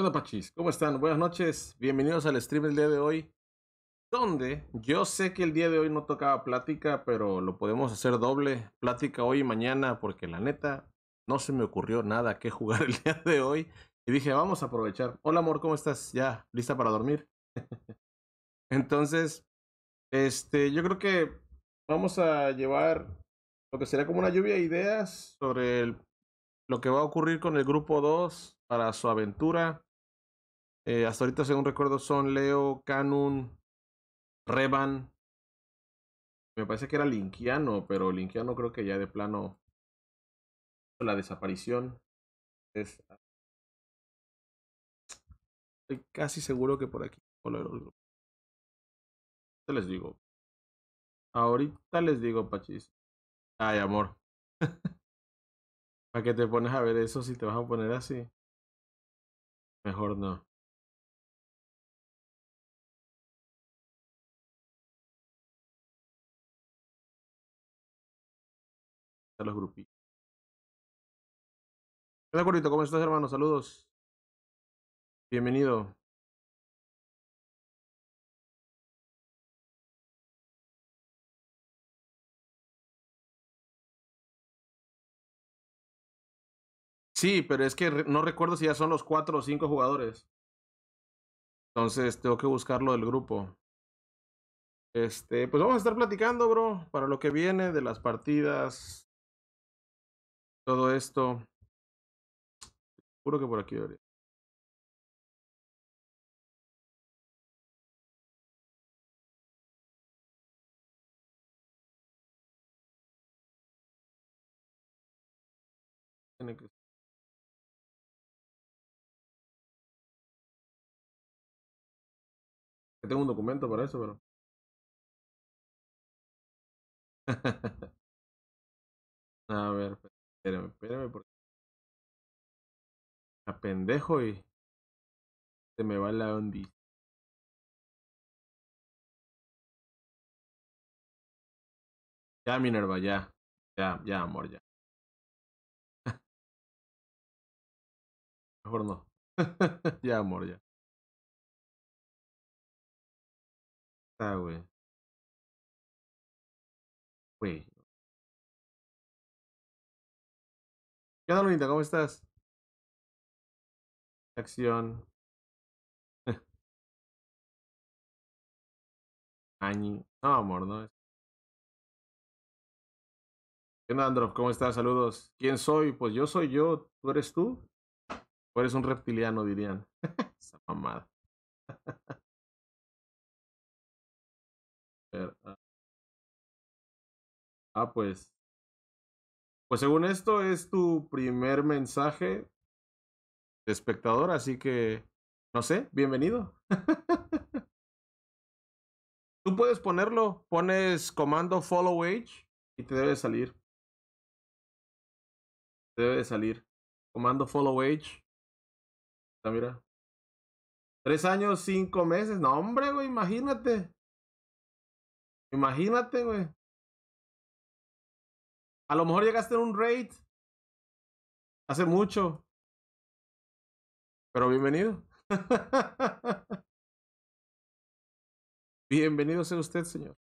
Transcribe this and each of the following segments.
¿Qué ¿Cómo están? Buenas noches. Bienvenidos al stream del día de hoy. Donde yo sé que el día de hoy no tocaba plática, pero lo podemos hacer doble. Plática hoy y mañana, porque la neta no se me ocurrió nada que jugar el día de hoy. Y dije, vamos a aprovechar. Hola, amor, ¿cómo estás? Ya, lista para dormir. Entonces, este, yo creo que vamos a llevar lo que sería como una lluvia de ideas sobre lo que va a ocurrir con el grupo 2 para su aventura. Eh, hasta ahorita, según recuerdo, son Leo, Canun, Revan. Me parece que era Linkiano, pero Linkiano creo que ya de plano la desaparición es Estoy casi seguro que por aquí. Te les digo. Ahorita les digo, Pachis. Ay, amor. ¿Para qué te pones a ver eso si te vas a poner así? Mejor no. a los grupitos Hola, ¿cómo estás, hermano? Saludos. Bienvenido. Sí, pero es que no recuerdo si ya son los cuatro o cinco jugadores. Entonces tengo que buscarlo del grupo. Este, pues vamos a estar platicando, bro, para lo que viene de las partidas todo esto. Juro que por aquí debería. que tengo un documento para eso, pero. A ver. Espérame, espérame, porque. A pendejo y. Se me va la onda. Ya, Minerva, ya. Ya, ya, amor, ya. Mejor no. ya, amor, ya. wey ah, ¿Qué onda, ¿Cómo estás? Acción. Añi. No, amor, no. ¿Qué onda, Andro? ¿Cómo estás? Saludos. ¿Quién soy? Pues yo soy yo. ¿Tú eres tú? ¿O eres un reptiliano, dirían? Esa mamada. Ah. ah, pues. Pues según esto es tu primer mensaje de espectador, así que, no sé, bienvenido. Tú puedes ponerlo, pones comando follow age y te debe salir. Te debe salir. Comando follow age. Ah, mira. Tres años, cinco meses. No, hombre, güey, imagínate. Imagínate, güey. A lo mejor llegaste en un raid hace mucho. Pero bienvenido. bienvenido sea usted, señor.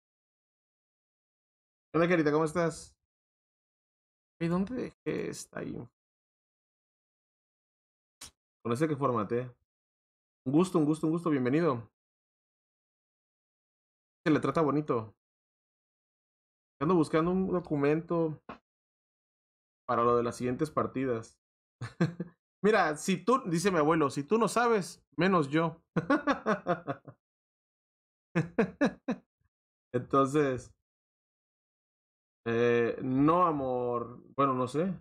Hola, querida, ¿cómo estás? ¿Y dónde dejé esta ahí? Con ese que formate. Un gusto, un gusto, un gusto. Bienvenido. Se le trata bonito. Ando buscando un documento para lo de las siguientes partidas. Mira, si tú, dice mi abuelo, si tú no sabes, menos yo. Entonces, eh, no, amor. Bueno, no sé.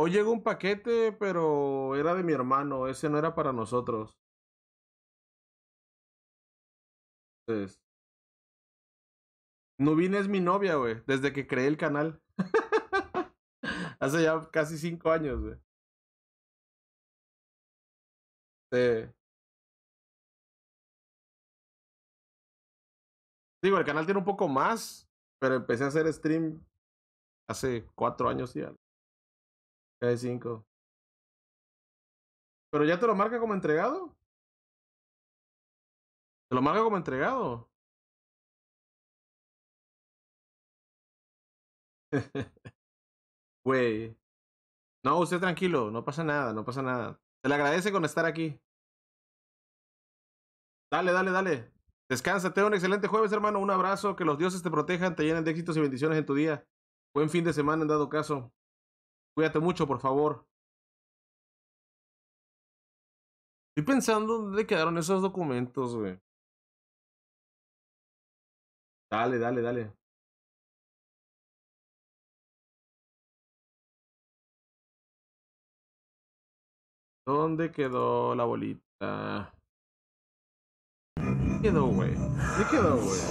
Hoy llegó un paquete, pero era de mi hermano, ese no era para nosotros. Entonces, es mi novia, güey, desde que creé el canal. Hace ya casi cinco años, güey. Sí. Digo, el canal tiene un poco más, pero empecé a hacer stream hace cuatro años y algo. 5. Pero ya te lo marca como entregado. Te lo marca como entregado. Güey. No, usted tranquilo, no pasa nada, no pasa nada. Te le agradece con estar aquí. Dale, dale, dale. Descansa, veo un excelente jueves, hermano. Un abrazo, que los dioses te protejan, te llenen de éxitos y bendiciones en tu día. Buen fin de semana en dado caso. Cuídate mucho, por favor. Estoy pensando dónde quedaron esos documentos, güey. Dale, dale, dale. ¿Dónde quedó la bolita? ¿Qué quedó, güey? ¿Qué quedó, güey?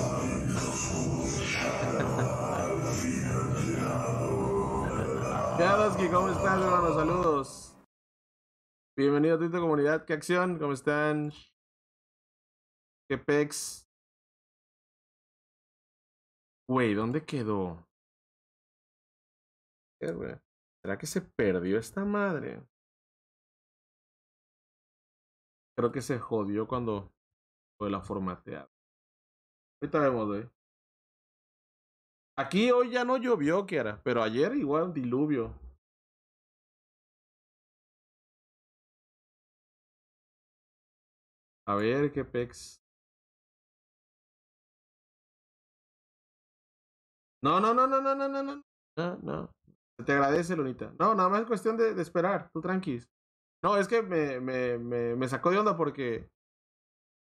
¿cómo estás, hermano? Saludos. Bienvenido a tu Comunidad. ¿Qué acción? ¿Cómo están? ¿Qué pex? Güey, ¿dónde quedó? ¿Será que se perdió esta madre? Creo que se jodió cuando fue la formateada. Ahorita vemos, güey. Aquí hoy ya no llovió, Kiara, pero ayer igual diluvio. A ver qué pex. No, no, no, no, no, no, no, no. No, Te agradece, Lunita. No, nada más es cuestión de, esperar. Tú tranquis. No, es que me, me, me, me sacó de onda porque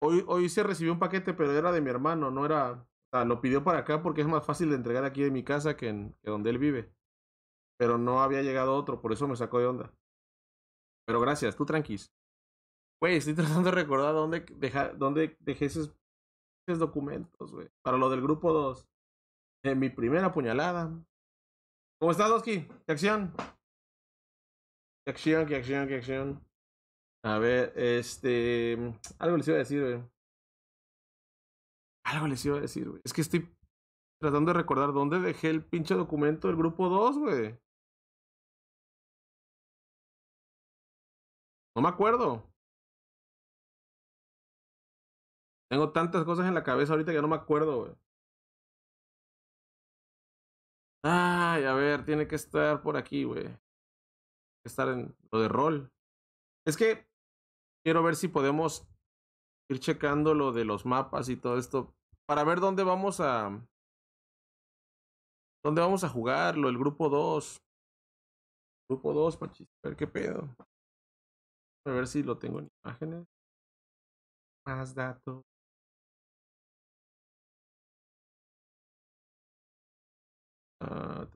hoy, hoy se recibió un paquete, pero era de mi hermano, no era, sea, lo pidió para acá porque es más fácil de entregar aquí de mi casa que, en, donde él vive. Pero no había llegado otro, por eso me sacó de onda. Pero gracias, tú tranquis. Güey, estoy tratando de recordar dónde, dónde dejé esos, documentos, güey. Para lo del grupo 2. En eh, mi primera puñalada. ¿Cómo estás, Doski? ¿Qué acción? ¿Qué acción? ¿Qué acción? ¿Qué acción? A ver, este... Algo les iba a decir, güey. Algo les iba a decir, güey. Es que estoy tratando de recordar dónde dejé el pinche documento del grupo 2, güey. No me acuerdo. Tengo tantas cosas en la cabeza ahorita que no me acuerdo, güey. Ay, a ver, tiene que estar por aquí, güey. Tiene que estar en lo de rol. Es que quiero ver si podemos ir checando lo de los mapas y todo esto para ver dónde vamos a. ¿Dónde vamos a jugarlo? El grupo 2. Grupo 2, A ver qué pedo. A ver si lo tengo en imágenes. Más datos. Ah,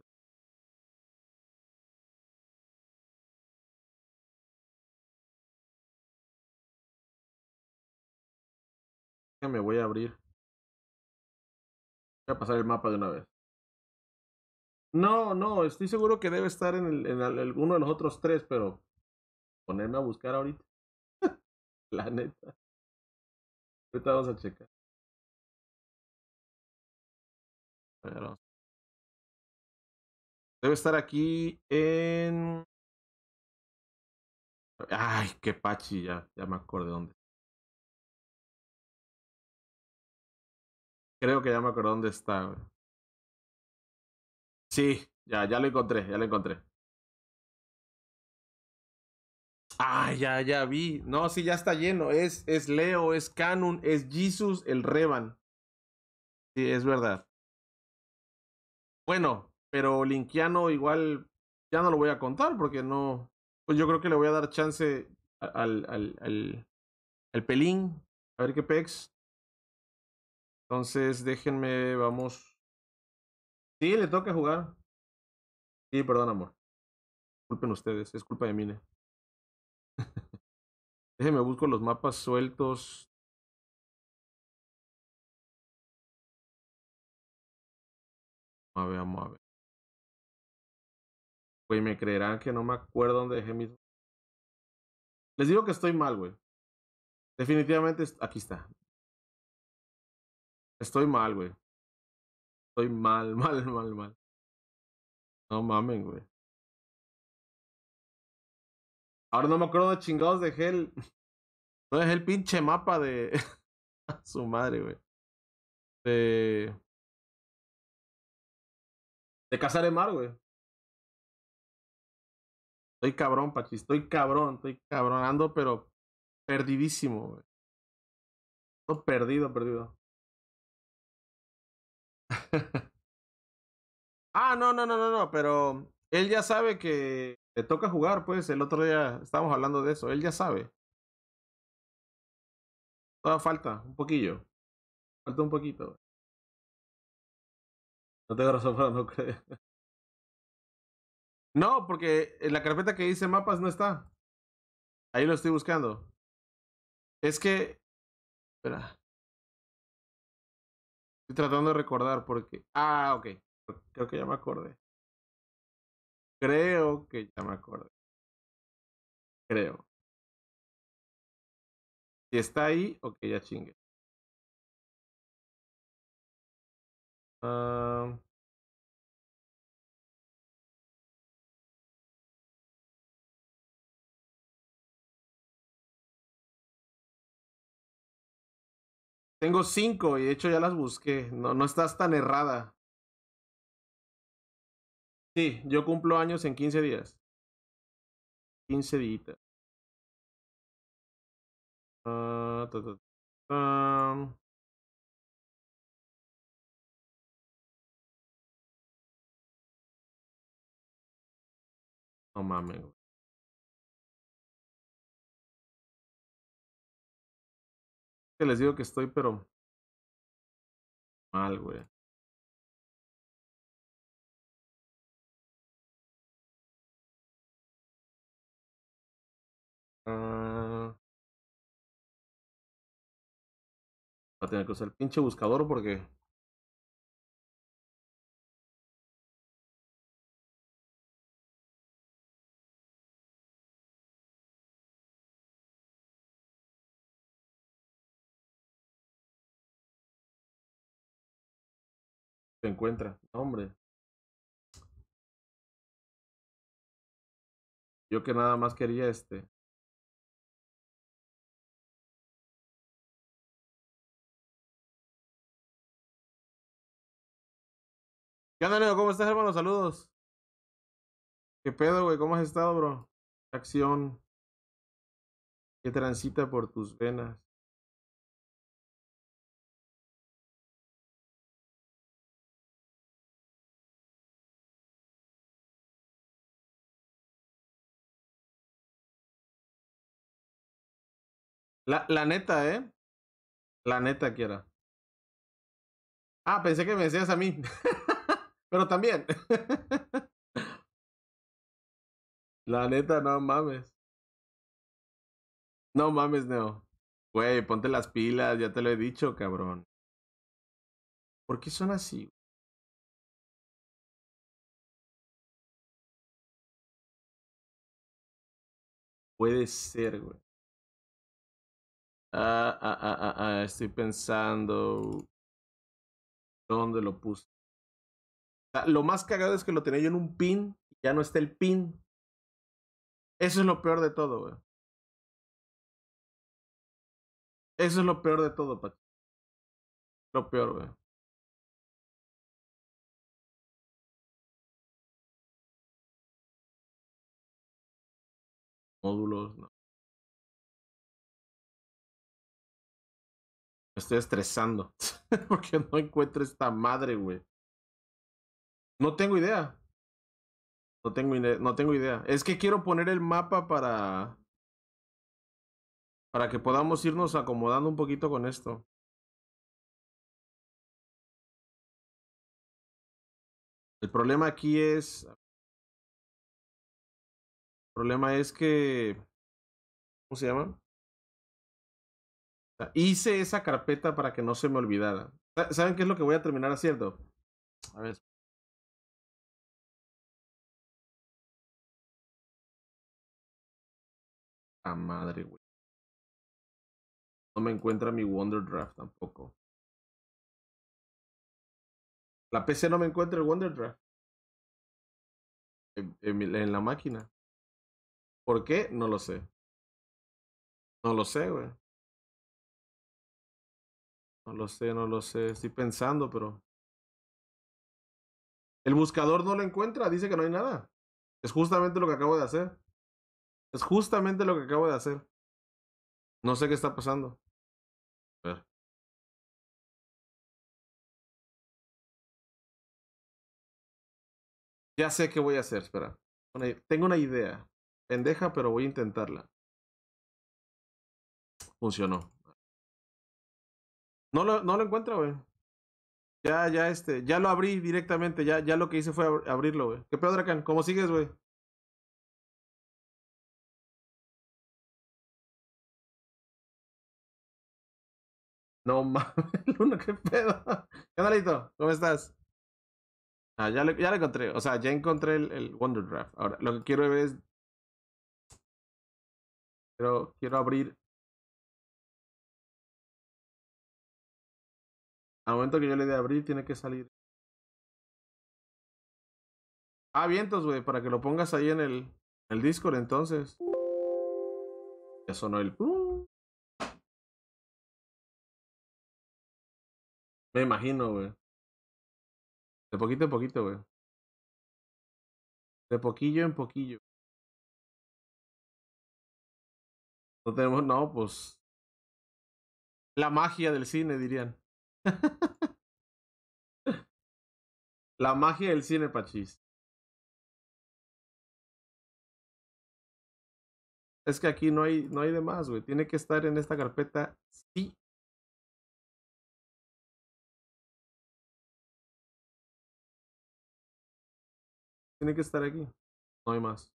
ya me voy a abrir a pasar el mapa de una vez. No, no, estoy seguro que debe estar en, el, en alguno de los otros tres, pero ponerme a buscar ahorita. La neta. Ahorita vamos a checar. pero Debe estar aquí en. Ay, qué pachi, ya, ya me acordé dónde. Creo que ya me acuerdo dónde está, Sí, ya, ya lo encontré, ya lo encontré. Ah, ya, ya vi. No, sí, ya está lleno. Es, es Leo, es Canon, es Jesus, el Revan. Sí, es verdad. Bueno, pero Linkiano igual ya no lo voy a contar porque no. Pues yo creo que le voy a dar chance al, al, al pelín. A ver qué pex. Entonces, déjenme, vamos. Sí, le toca jugar. Sí, perdón, amor. Disculpen ustedes, es culpa de Mine. déjenme, busco los mapas sueltos. A ver, vamos a ver. Güey, me creerán que no me acuerdo dónde dejé mis... Les digo que estoy mal, güey. Definitivamente, aquí está. Estoy mal, güey. Estoy mal, mal, mal, mal. No mamen, güey. Ahora no me acuerdo de chingados de el. No es el pinche mapa de. su madre, güey. De. De cazar el mar, güey. Estoy cabrón, Pachi. Estoy cabrón, estoy cabronando, pero perdidísimo, güey. perdido, perdido. ah, no, no, no, no, no, pero él ya sabe que le toca jugar, pues el otro día estábamos hablando de eso, él ya sabe. Toda falta, un poquillo. Falta un poquito. No tengo razón para no creer. No, porque en la carpeta que dice mapas no está. Ahí lo estoy buscando. Es que. Espera. Estoy tratando de recordar porque. Ah, ok. Creo que ya me acordé. Creo que ya me acordé. Creo. Si está ahí, ok, ya chingue. Ah... Tengo cinco y de hecho ya las busqué. No, no estás tan errada. Sí, yo cumplo años en 15 días. 15 días. Ah, no mames, les digo que estoy, pero. Mal, güey. Ah. Va a tener que usar el pinche buscador porque encuentra. Hombre. Yo que nada más quería este. ¿Qué onda, Leo? ¿Cómo estás, hermano? Saludos. ¿Qué pedo, güey? ¿Cómo has estado, bro? Acción ¿Qué transita por tus venas. La, neta, ¿eh? La neta, quiera Ah, pensé que me decías a mí. Pero también. la neta, no mames. No mames, Neo. Güey, ponte las pilas, ya te lo he dicho, cabrón. ¿Por qué son así? Puede ser, güey. Ah ah, ah, ah, ah, estoy pensando. ¿Dónde lo puse? lo más cagado es que lo tenía yo en un pin. Y ya no está el pin. Eso es lo peor de todo, güey. Eso es lo peor de todo, pa. Lo peor, güey. Módulos, no. estoy estresando porque no encuentro esta madre, güey. No tengo idea. No tengo, idea, no tengo idea. Es que quiero poner el mapa para. Para que podamos irnos acomodando un poquito con esto. El problema aquí es. El problema es que. ¿Cómo se llama? hice esa carpeta para que no se me olvidara. ¿Saben qué es lo que voy a terminar haciendo? A ver. A madre, güey. No me encuentra mi Wonder Draft tampoco. La PC no me encuentra el Wonder Draft. En, en la máquina. ¿Por qué? No lo sé. No lo sé, güey. No lo sé, no lo sé. Estoy pensando, pero. El buscador no lo encuentra, dice que no hay nada. Es justamente lo que acabo de hacer. Es justamente lo que acabo de hacer. No sé qué está pasando. A ver. Ya sé qué voy a hacer, espera. tengo una idea. Pendeja, pero voy a intentarla. Funcionó. No lo, no lo encuentro, güey. Ya, ya, este, ya lo abrí directamente, ya, ya lo que hice fue abrirlo, güey. ¿Qué pedo, Dracan? ¿Cómo sigues, güey? No mames, Luna, qué pedo. Canalito, ¿cómo estás? Ah, ya le, ya le encontré. O sea, ya encontré el, Wonder Draft. Ahora, lo que quiero ver es. Pero, quiero abrir Al momento que yo le dé abrir, tiene que salir. Ah, vientos, güey, para que lo pongas ahí en el, el Discord entonces. Ya sonó el... Me imagino, güey. De poquito en poquito, güey. De poquillo en poquillo. No tenemos, no, pues... La magia del cine, dirían. La magia del cine, Pachis. Es que aquí no hay, no hay de más, güey. Tiene que estar en esta carpeta sí Tiene que estar aquí. No hay más.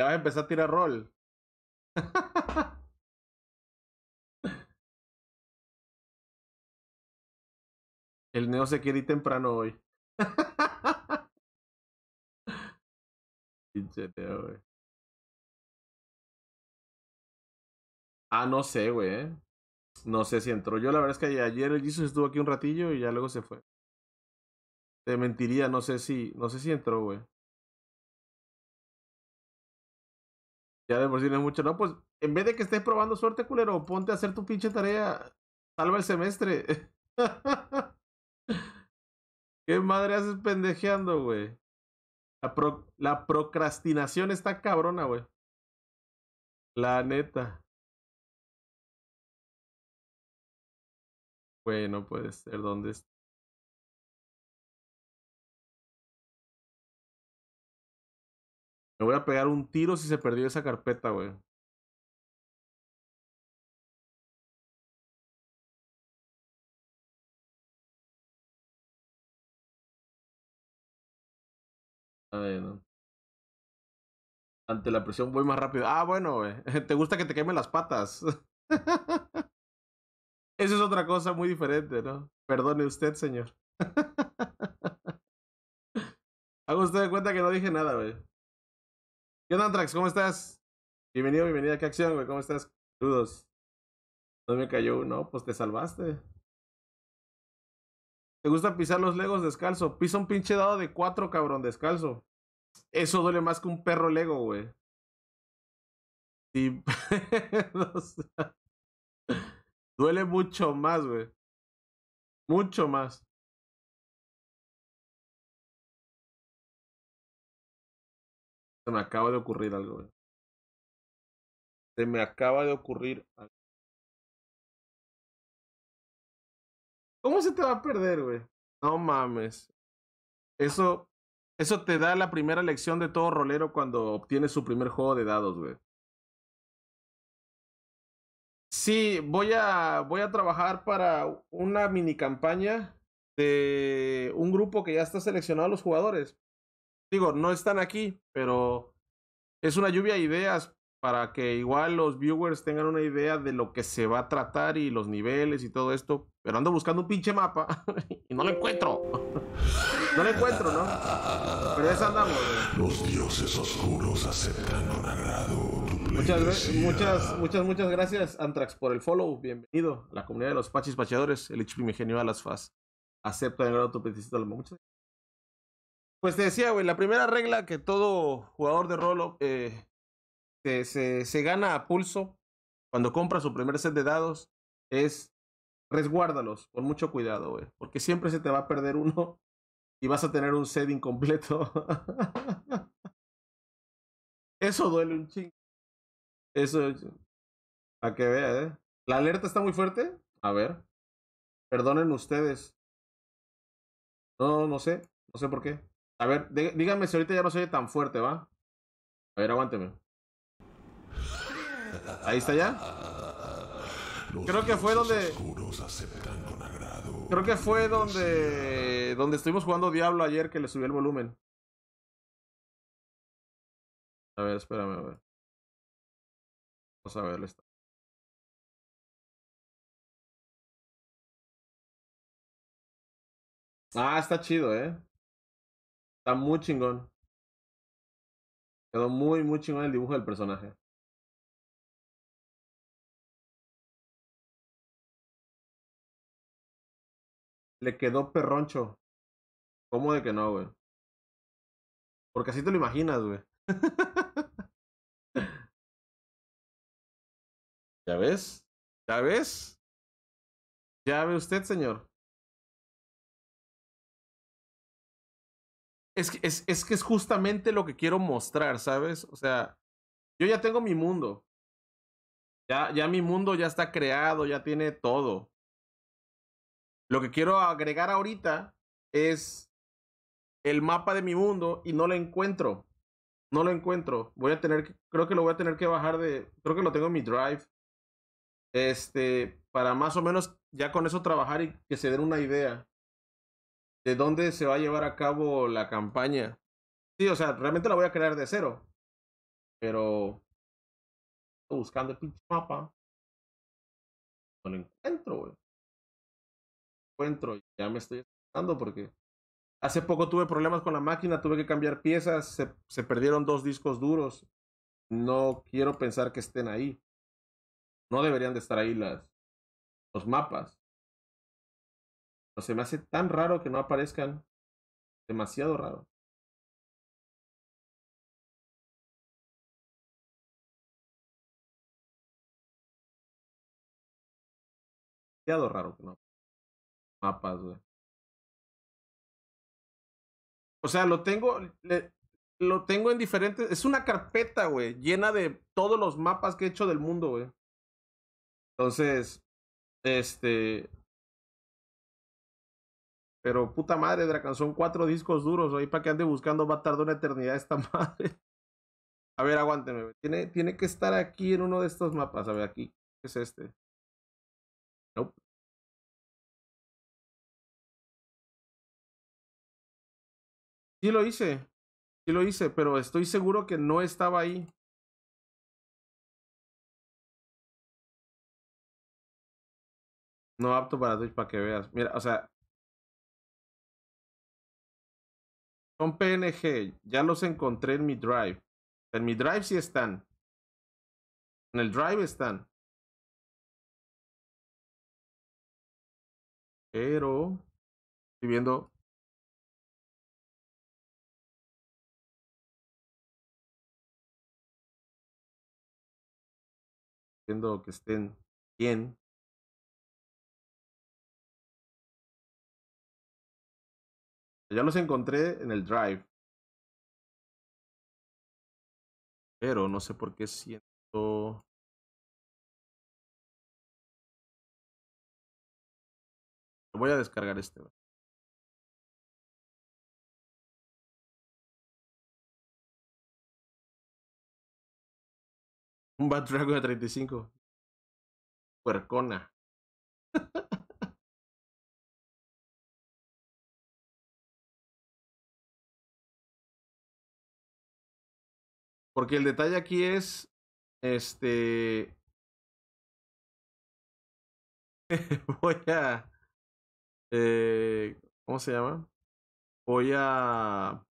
Ya vas a empezar a tirar rol. El neo se quiere ir temprano hoy. Pinche Ah, no sé, güey. ¿eh? No sé si entró. Yo la verdad es que ayer el Jesus estuvo aquí un ratillo y ya luego se fue. Te mentiría, no sé si, no sé si entró, güey. ya de por sí no es mucho, no, pues en vez de que estés probando suerte, culero, ponte a hacer tu pinche tarea, salva el semestre. ¿Qué madre haces pendejeando, güey? La, la procrastinación está cabrona, güey. La neta. Güey, no puede ser. ¿Dónde está? Me voy a pegar un tiro si se perdió esa carpeta, güey. Ah, no. Ante la presión voy más rápido. Ah, bueno, güey. Te gusta que te quemen las patas. Eso es otra cosa muy diferente, ¿no? Perdone usted, señor. Hago usted de cuenta que no dije nada, güey. ¿Qué onda, Antrax? ¿Cómo estás? Bienvenido, bienvenida. ¿Qué acción, güey? ¿Cómo estás? Saludos. No me cayó uno, pues te salvaste. ¿Te gusta pisar los legos descalzo? Pisa un pinche dado de cuatro, cabrón, descalzo. Eso duele más que un perro lego, güey. Sí. duele mucho más, güey. Mucho más. Se me acaba de ocurrir algo. Se me acaba de ocurrir algo. ¿Cómo se te va a perder, güey? No mames. Eso, eso te da la primera lección de todo rolero cuando obtienes su primer juego de dados, güey. Sí, voy a, voy a trabajar para una mini campaña de un grupo que ya está seleccionado a los jugadores digo, no están aquí, pero es una lluvia de ideas para que igual los viewers tengan una idea de lo que se va a tratar y los niveles y todo esto. Pero ando buscando un pinche mapa y no lo encuentro. no lo encuentro, ¿no? Pero ya andamos. Los dioses oscuros aceptan un agrado muchas, muchas, muchas, muchas gracias, Antrax, por el follow. Bienvenido a la comunidad de los Pachis pachadores. el hecho ingenio de las FAS. Acepto de agrado tu petición. Pues te decía, güey, la primera regla que todo jugador de rol eh, se, se, se, gana a pulso cuando compra su primer set de dados es resguárdalos con mucho cuidado, güey. Porque siempre se te va a perder uno y vas a tener un set incompleto. Eso duele un chingo. Eso. A que vea, ¿eh? La alerta está muy fuerte. A ver. Perdonen ustedes. No, no sé. No sé por qué. A ver, díganme si ahorita ya no se oye tan fuerte, ¿va? A ver, aguánteme. Ahí está ya. Creo que fue donde. Creo que fue donde. Donde estuvimos jugando Diablo ayer que le subió el volumen. A ver, espérame, a ver. Vamos a verle está. Ah, está chido, eh. Está muy chingón. Quedó muy, muy chingón el dibujo del personaje. Le quedó perroncho. ¿Cómo de que no, güey? Porque así te lo imaginas, güey. ¿Ya ves? ¿Ya ves? ¿Ya ve usted, señor? es, que es justamente lo que quiero mostrar, ¿sabes? O sea, yo ya tengo mi mundo. Ya, ya mi mundo ya está creado, ya tiene todo. Lo que quiero agregar ahorita es el mapa de mi mundo y no lo encuentro. No lo encuentro. Voy a tener, creo que lo voy a tener que bajar de, creo que lo tengo en mi drive. Este, para más o menos ya con eso trabajar y que se den una idea de dónde se va a llevar a cabo la campaña. Sí, o sea, realmente la voy a crear de cero. Pero buscando el pinche mapa. No lo encuentro, güey. Encuentro, ya me estoy esperando porque hace poco tuve problemas con la máquina, tuve que cambiar piezas, se, se perdieron dos discos duros. No quiero pensar que estén ahí. No deberían de estar ahí las, los mapas no se me hace tan raro que no aparezcan. Demasiado raro. Demasiado raro que no. Mapas, güey. O sea, lo tengo. Le, lo tengo en diferentes. Es una carpeta, güey. Llena de todos los mapas que he hecho del mundo, güey. Entonces. Este. Pero puta madre, Dracan, son cuatro discos duros. Ahí para que ande buscando va a tardar una eternidad esta madre. A ver, aguánteme. Tiene, tiene que estar aquí en uno de estos mapas. A ver, aquí. ¿Qué es este? Nope. Sí lo hice. Sí lo hice, pero estoy seguro que no estaba ahí. No apto para Twitch para que veas. Mira, o sea, Son PNG, ya los encontré en mi drive. En mi drive sí están. En el drive están. Pero estoy viendo viendo que estén bien Ya los encontré en el drive. Pero no sé por qué siento... Voy a descargar este. Un Batrago de 35. Puercona. Porque el detalle aquí es. Este. Voy a. Eh, ¿Cómo se llama? Voy a.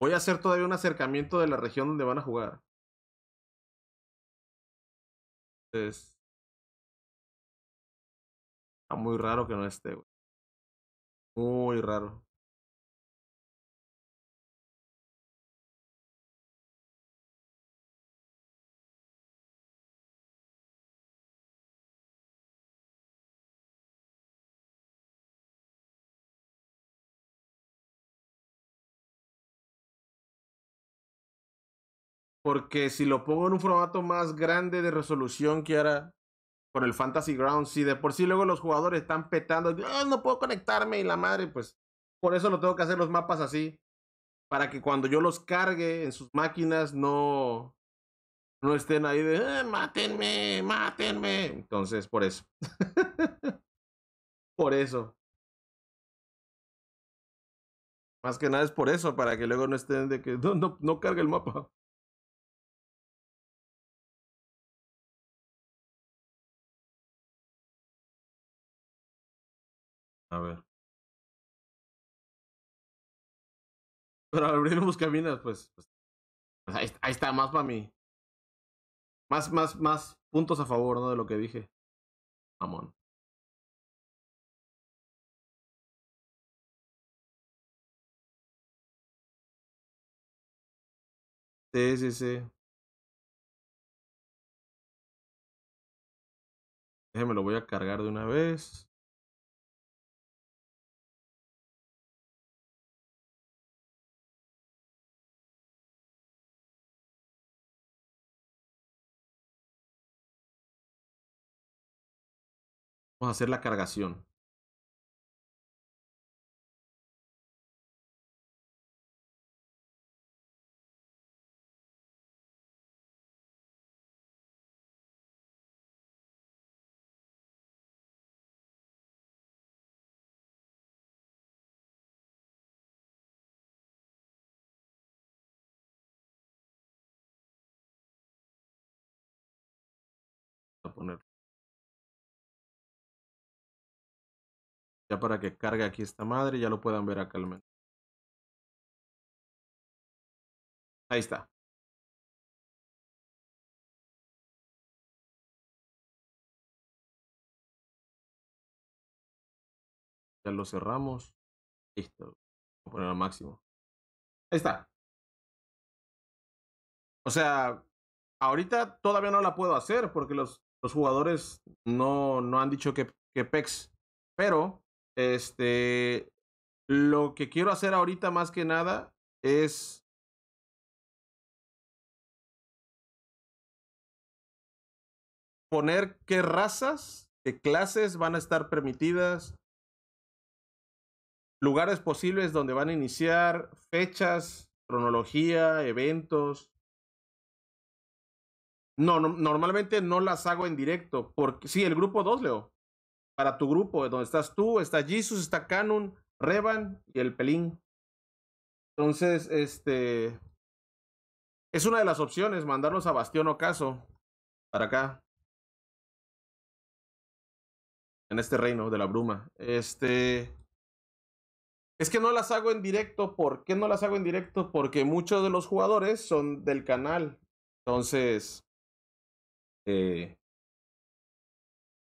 Voy a hacer todavía un acercamiento de la región donde van a jugar. Entonces. Está muy raro que no esté, güey. Muy raro. Porque si lo pongo en un formato más grande de resolución que ahora por el Fantasy Ground, si de por sí luego los jugadores están petando, ah, no puedo conectarme y la madre, pues por eso lo tengo que hacer los mapas así, para que cuando yo los cargue en sus máquinas no, no estén ahí de, matenme, ah, mátenme, mátenme. Entonces, por eso. por eso. Más que nada es por eso, para que luego no estén de que no cargue el mapa. A ver. Pero abrimos caminas, pues, pues, pues ahí, está, más para mí. Más, más, más puntos a favor, ¿no? De lo que dije. Amón. Sí, sí, sí. Déjeme, lo voy a cargar de una vez. Vamos a hacer la cargación. poner ya para que cargue aquí esta madre ya lo puedan ver acá al menos. Ahí está. Ya lo cerramos. Listo. Vamos a poner al máximo. Ahí está. O sea, ahorita todavía no la puedo hacer porque los, los jugadores no, no han dicho que, que PEX. Pero este, lo que quiero hacer ahorita más que nada es poner qué razas, qué clases van a estar permitidas, lugares posibles donde van a iniciar, fechas, cronología, eventos. No, normalmente no las hago en directo, porque sí, el grupo 2, Leo para tu grupo, donde estás tú, está Jesus, está Canon, Revan y el Pelín. Entonces, este es una de las opciones, mandarlos a Bastión Ocaso para acá. En este reino de la bruma. Este es que no las hago en directo. ¿Por qué no las hago en directo? Porque muchos de los jugadores son del canal. Entonces, eh,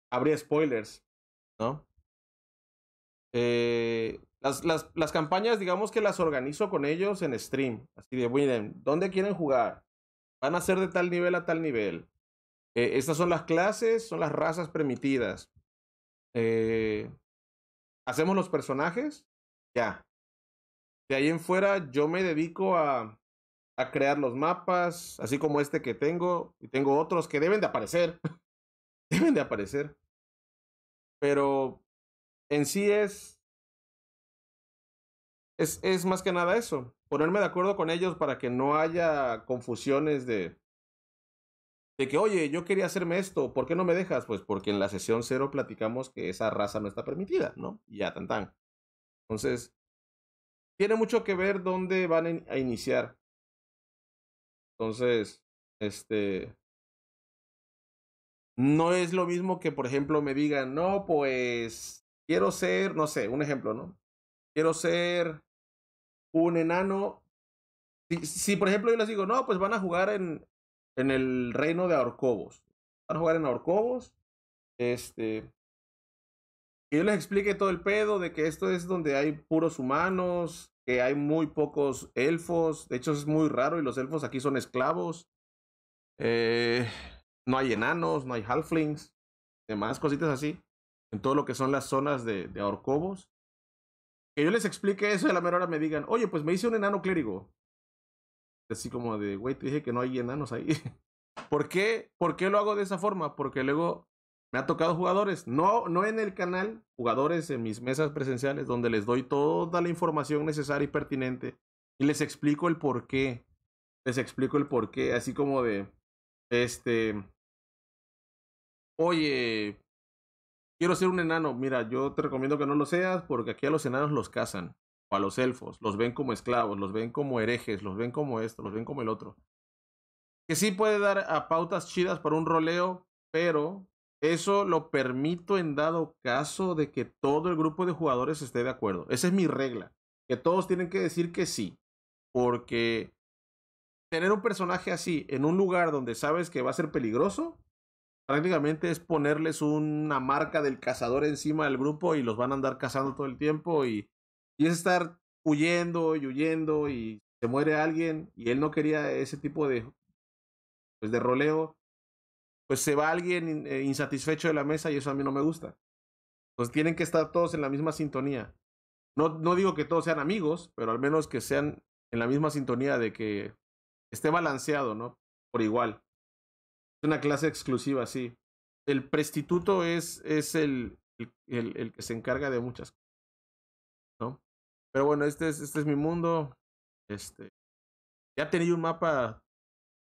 habría spoilers. ¿no? Eh, las, las, las, campañas, digamos que las organizo con ellos en stream. Así de, miren, ¿dónde quieren jugar? Van a ser de tal nivel a tal nivel. Eh, estas son las clases, son las razas permitidas. Eh, hacemos los personajes, ya. De ahí en fuera yo me dedico a, a crear los mapas, así como este que tengo, y tengo otros que deben de aparecer. deben de aparecer. Pero en sí es, es, más que nada eso, ponerme de acuerdo con ellos para que no haya confusiones de, de que, oye, yo quería hacerme esto, ¿por qué no me dejas? Pues porque en la sesión cero platicamos que esa raza no está permitida, ¿no? Y ya, tan tan. Entonces, tiene mucho que ver dónde van a iniciar. Entonces, este, no es lo mismo que, por ejemplo, me digan, no, pues quiero ser, no sé, un ejemplo, ¿no? Quiero ser un enano. Si, por ejemplo yo les digo, no, pues van a jugar en, en el reino de Ahorcobos. Van a jugar en Ahorcobos. Este. y yo les explique todo el pedo de que esto es donde hay puros humanos, que hay muy pocos elfos. De hecho, es muy raro y los elfos aquí son esclavos. Eh, no hay enanos, no hay halflings, demás cositas así, en todo lo que son las zonas de, de Que yo les explique eso y a la mera hora me digan, oye, pues me hice un enano clérigo. Así como de, güey, te dije que no hay enanos ahí. ¿Por qué? ¿Por qué lo hago de esa forma? Porque luego me ha tocado jugadores, no, no en el canal, jugadores en mis mesas presenciales, donde les doy toda la información necesaria y pertinente y les explico el por qué. Les explico el por qué, así como de, este, oye, quiero ser un enano, mira, yo te recomiendo que no lo seas porque aquí a los enanos los cazan, o a los elfos, los ven como esclavos, los ven como herejes, los ven como esto, los ven como el otro. Que sí puede dar a pautas chidas para un roleo, pero eso lo permito en dado caso de que todo el grupo de jugadores esté de acuerdo. Esa es mi regla, que todos tienen que decir que sí, porque tener un personaje así en un lugar donde sabes que va a ser peligroso prácticamente es ponerles una marca del cazador encima del grupo y los van a andar cazando todo el tiempo y, y es estar huyendo y huyendo y se muere alguien y él no quería ese tipo de, pues, de roleo, pues se va alguien eh, insatisfecho de la mesa y eso a mí no me gusta. Entonces pues, tienen que estar todos en la misma sintonía. No, no digo que todos sean amigos, pero al menos que sean en la misma sintonía de que esté balanceado, ¿no? Por igual una clase exclusiva, sí. El prestituto es, es el, el, que se encarga de muchas cosas. ¿No? Pero bueno, este es, este es mi mundo. Este. Ya tenía un mapa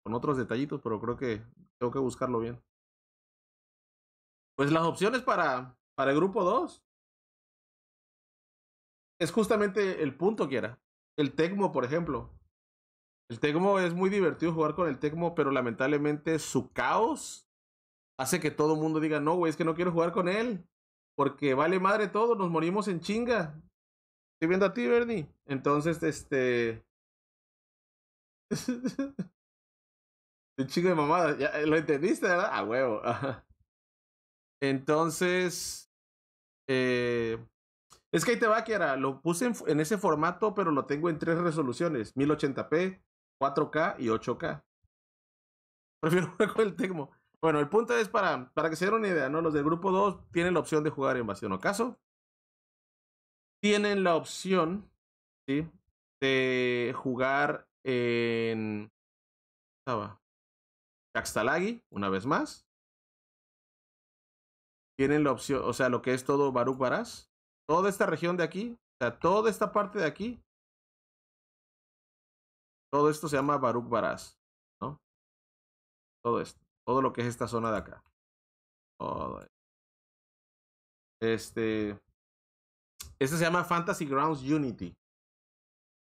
con otros detallitos, pero creo que tengo que buscarlo bien. Pues las opciones para, para el grupo 2. Es justamente el punto que era. El Tecmo, por ejemplo. El Tecmo es muy divertido jugar con el Tecmo, pero lamentablemente su caos hace que todo el mundo diga, no, güey, es que no quiero jugar con él. Porque vale madre todo, nos morimos en chinga. Estoy viendo a ti, Bernie. Entonces, este... Un chingo de mamada. Ya, eh, lo entendiste, ¿verdad? A huevo. Entonces... Eh... Es que ahí te va, Kiara. Lo puse en, ese formato, pero lo tengo en tres resoluciones. 1080p, 4K y 8K. Prefiero jugar con el Tecmo. Bueno, el punto es para, para que se den una idea, ¿no? Los del grupo 2 tienen la opción de jugar En Invasión Ocaso. Tienen la opción, ¿sí? De jugar en. Estaba. Caxtalagi, una vez más. Tienen la opción, o sea, lo que es todo Baruch Barás. Toda esta región de aquí, o sea, toda esta parte de aquí, todo esto se llama Baruch Baraz, ¿no? Todo esto, todo lo que es esta zona de acá. Todo e-. este, este se llama Fantasy Grounds Unity.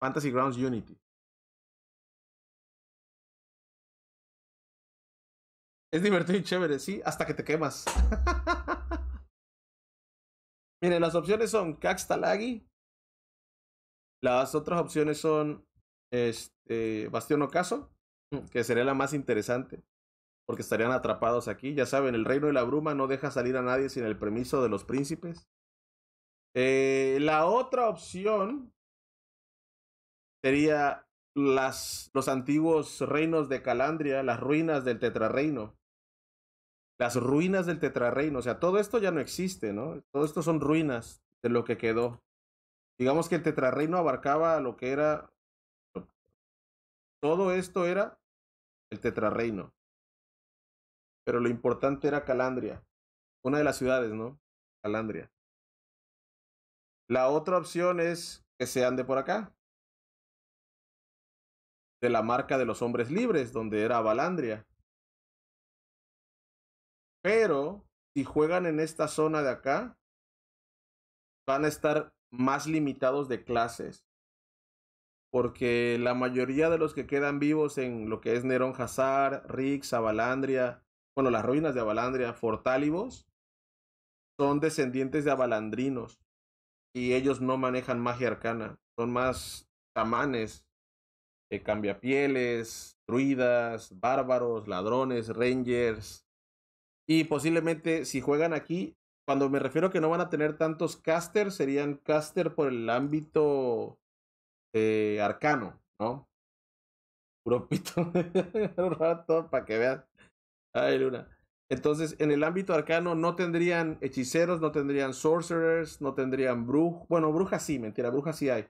Fantasy Grounds Unity. Es divertido y chévere, sí, hasta que te quemas. Miren, las opciones son Caxtalagi. Las otras opciones son este, Bastión Ocaso, mm. que sería la más interesante, porque estarían atrapados aquí. Ya saben, el reino de la bruma no deja salir a nadie sin el permiso de los príncipes. Eh, la otra opción sería las, los antiguos reinos de Calandria, las ruinas del tetrarreino. Las ruinas del tetrarreino, o sea, todo esto ya no existe, ¿no? Todo esto son ruinas de lo que quedó. Digamos que el tetrarreino abarcaba lo que era todo esto era el tetrarreino. Pero lo importante era Calandria, una de las ciudades, ¿no? Calandria. La otra opción es que se ande por acá. De la marca de los hombres libres, donde era Valandria. Pero si juegan en esta zona de acá, van a estar más limitados de clases porque la mayoría de los que quedan vivos en lo que es Nerón Hazar, Rix, Avalandria, bueno, las ruinas de Avalandria, Fortálibos, son descendientes de Avalandrinos y ellos no manejan magia arcana, son más chamanes, eh, cambia pieles, druidas, bárbaros, ladrones, rangers. Y posiblemente si juegan aquí, cuando me refiero que no van a tener tantos casters, serían caster por el ámbito eh, arcano, ¿no? un rato para que vean. Ay, Luna. Entonces, en el ámbito arcano no tendrían hechiceros, no tendrían sorcerers, no tendrían brujas. Bueno, brujas sí, mentira, brujas sí hay.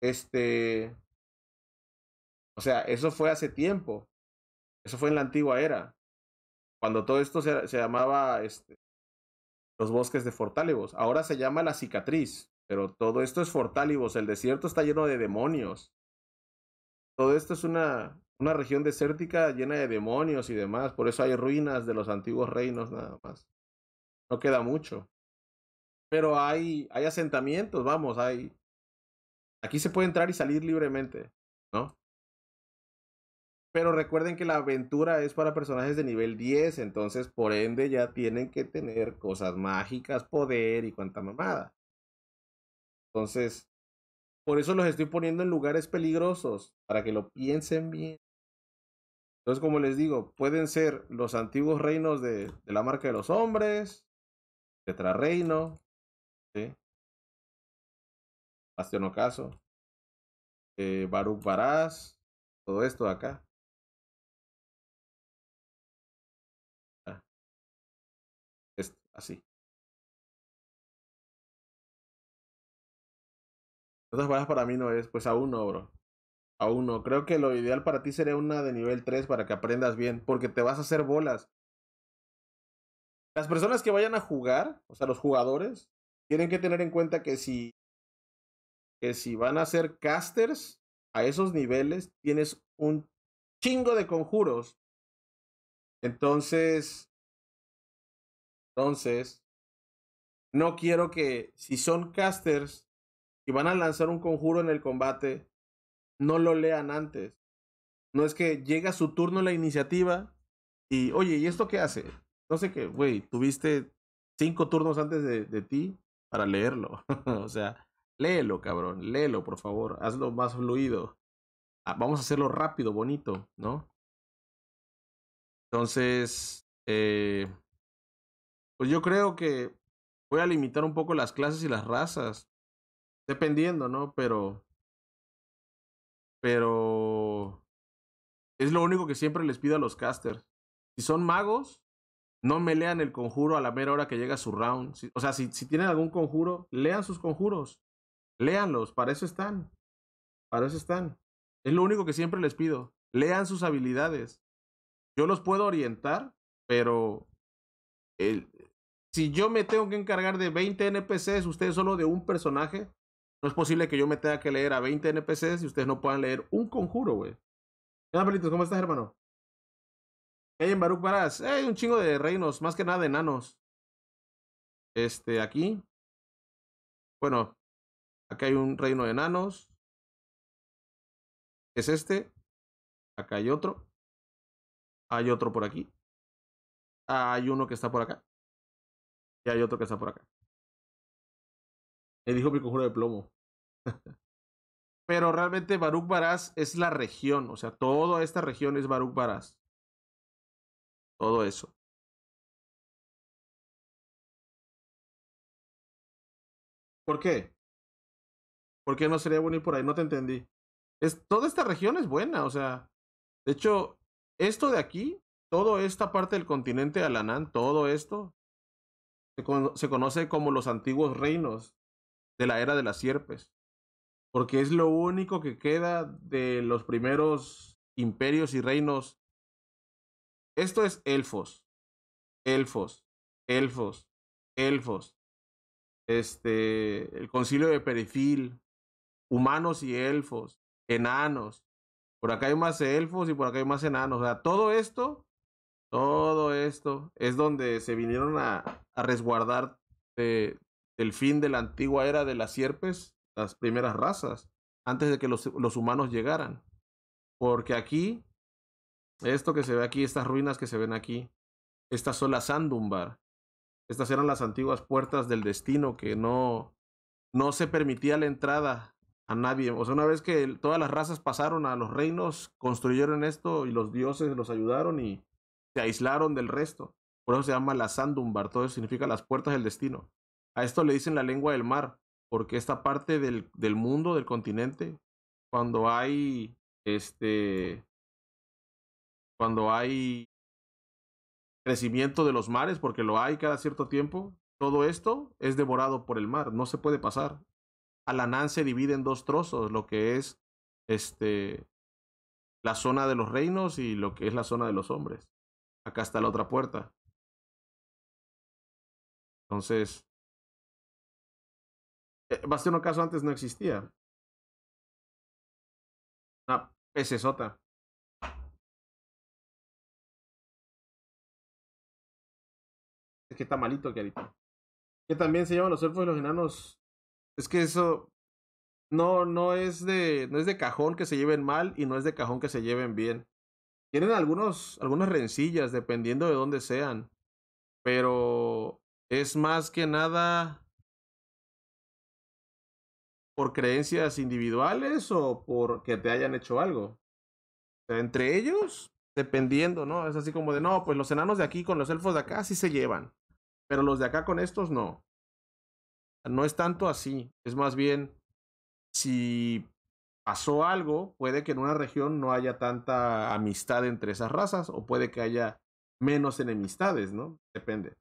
Este. O sea, eso fue hace tiempo. Eso fue en la antigua era. Cuando todo esto se, llamaba este, los bosques de fortalebos, Ahora se llama la cicatriz. Pero todo esto es Fortálibos, el desierto está lleno de demonios. Todo esto es una, una región desértica llena de demonios y demás, por eso hay ruinas de los antiguos reinos nada más. No queda mucho. Pero hay, hay asentamientos, vamos, hay... Aquí se puede entrar y salir libremente, ¿no? Pero recuerden que la aventura es para personajes de nivel 10, entonces por ende ya tienen que tener cosas mágicas, poder y cuanta mamada. Entonces, por eso los estoy poniendo en lugares peligrosos, para que lo piensen bien. Entonces, como les digo, pueden ser los antiguos reinos de, de la marca de los hombres, tetrarreino, ¿sí? Bastión Ocaso, eh, Baruch Baraz, todo esto de acá. Ah, esto, así. Entonces para mí no es, pues a no, bro. a uno Creo que lo ideal para ti sería una de nivel 3 para que aprendas bien, porque te vas a hacer bolas. Las personas que vayan a jugar, o sea, los jugadores, tienen que tener en cuenta que si, que si van a ser casters a esos niveles, tienes un chingo de conjuros. Entonces, entonces, no quiero que si son casters y van a lanzar un conjuro en el combate, no lo lean antes. No es que llega su turno la iniciativa y, oye, ¿y esto qué hace? No sé qué, güey, tuviste cinco turnos antes de, de ti para leerlo. o sea, léelo, cabrón, léelo, por favor, hazlo más fluido. Ah, vamos a hacerlo rápido, bonito, ¿no? Entonces, eh, pues yo creo que voy a limitar un poco las clases y las razas. Dependiendo, ¿no? Pero. Pero. Es lo único que siempre les pido a los casters. Si son magos, no me lean el conjuro a la mera hora que llega su round. o sea, si, si tienen algún conjuro, lean sus conjuros. leanlos, para eso están. Para eso están. Es lo único que siempre les pido. Lean sus habilidades. Yo los puedo orientar, pero el, si yo me tengo que encargar de 20 NPCs, ustedes solo de un personaje, no es posible que yo me tenga que leer a 20 NPCs y ustedes no puedan leer un conjuro, güey. ¿Qué tal, Pelitos? ¿Cómo estás, hermano? en Baruch Baras? hay un chingo de reinos, más que nada de enanos. Este, aquí. Bueno, acá hay un reino de enanos. Es este. Acá hay otro. Hay otro por aquí. Hay uno que está por acá. Y hay otro que está por acá. Él dijo mi conjuro de plomo. Pero realmente Baruch Barás es la región, o sea, toda esta región es Baruch Barás. Todo eso. ¿Por qué? ¿Por qué no sería bueno ir por ahí? No te entendí. Es, toda esta región es buena, o sea. De hecho, esto de aquí, toda esta parte del continente de Alanán, todo esto, se conoce como los antiguos reinos de la era de las sierpes. Porque es lo único que queda de los primeros imperios y reinos. Esto es elfos, elfos, elfos, elfos. Este, el concilio de Perifil, humanos y elfos, enanos. Por acá hay más elfos y por acá hay más enanos. O sea, todo esto, todo esto es donde se vinieron a, a resguardar el fin de la antigua era de las sierpes, las primeras razas, antes de que los, humanos llegaran. Porque aquí, esto que se ve aquí, estas ruinas que se ven aquí, estas son las Sandumbar. Estas eran las antiguas puertas del destino que no, no se permitía la entrada a nadie. O sea, una vez que todas las razas pasaron a los reinos, construyeron esto y los dioses los ayudaron y se aislaron del resto. Por eso se llama la Sandumbar. Todo eso significa las puertas del destino. A esto le dicen la lengua del mar, porque esta parte del, del mundo, del continente, cuando hay este cuando hay crecimiento de los mares, porque lo hay cada cierto tiempo, todo esto es devorado por el mar, no se puede pasar. Alanán se divide en dos trozos, lo que es este la zona de los reinos y lo que es la zona de los hombres. Acá está la otra puerta. Entonces, eh, un caso antes no existía. Una PC Es que está malito que ahorita. Que también se llaman los elfos y los enanos. Es que eso. No, no es de. No es de cajón que se lleven mal y no es de cajón que se lleven bien. Tienen algunos, algunas rencillas, dependiendo de dónde sean. Pero es más que nada por creencias individuales o porque te hayan hecho algo. entre ellos, dependiendo, ¿no? Es así como de, no, pues los enanos de aquí con los elfos de acá sí se llevan, pero los de acá con estos no. No es tanto así, es más bien, si pasó algo, puede que en una región no haya tanta amistad entre esas razas o puede que haya menos enemistades, ¿no? Depende.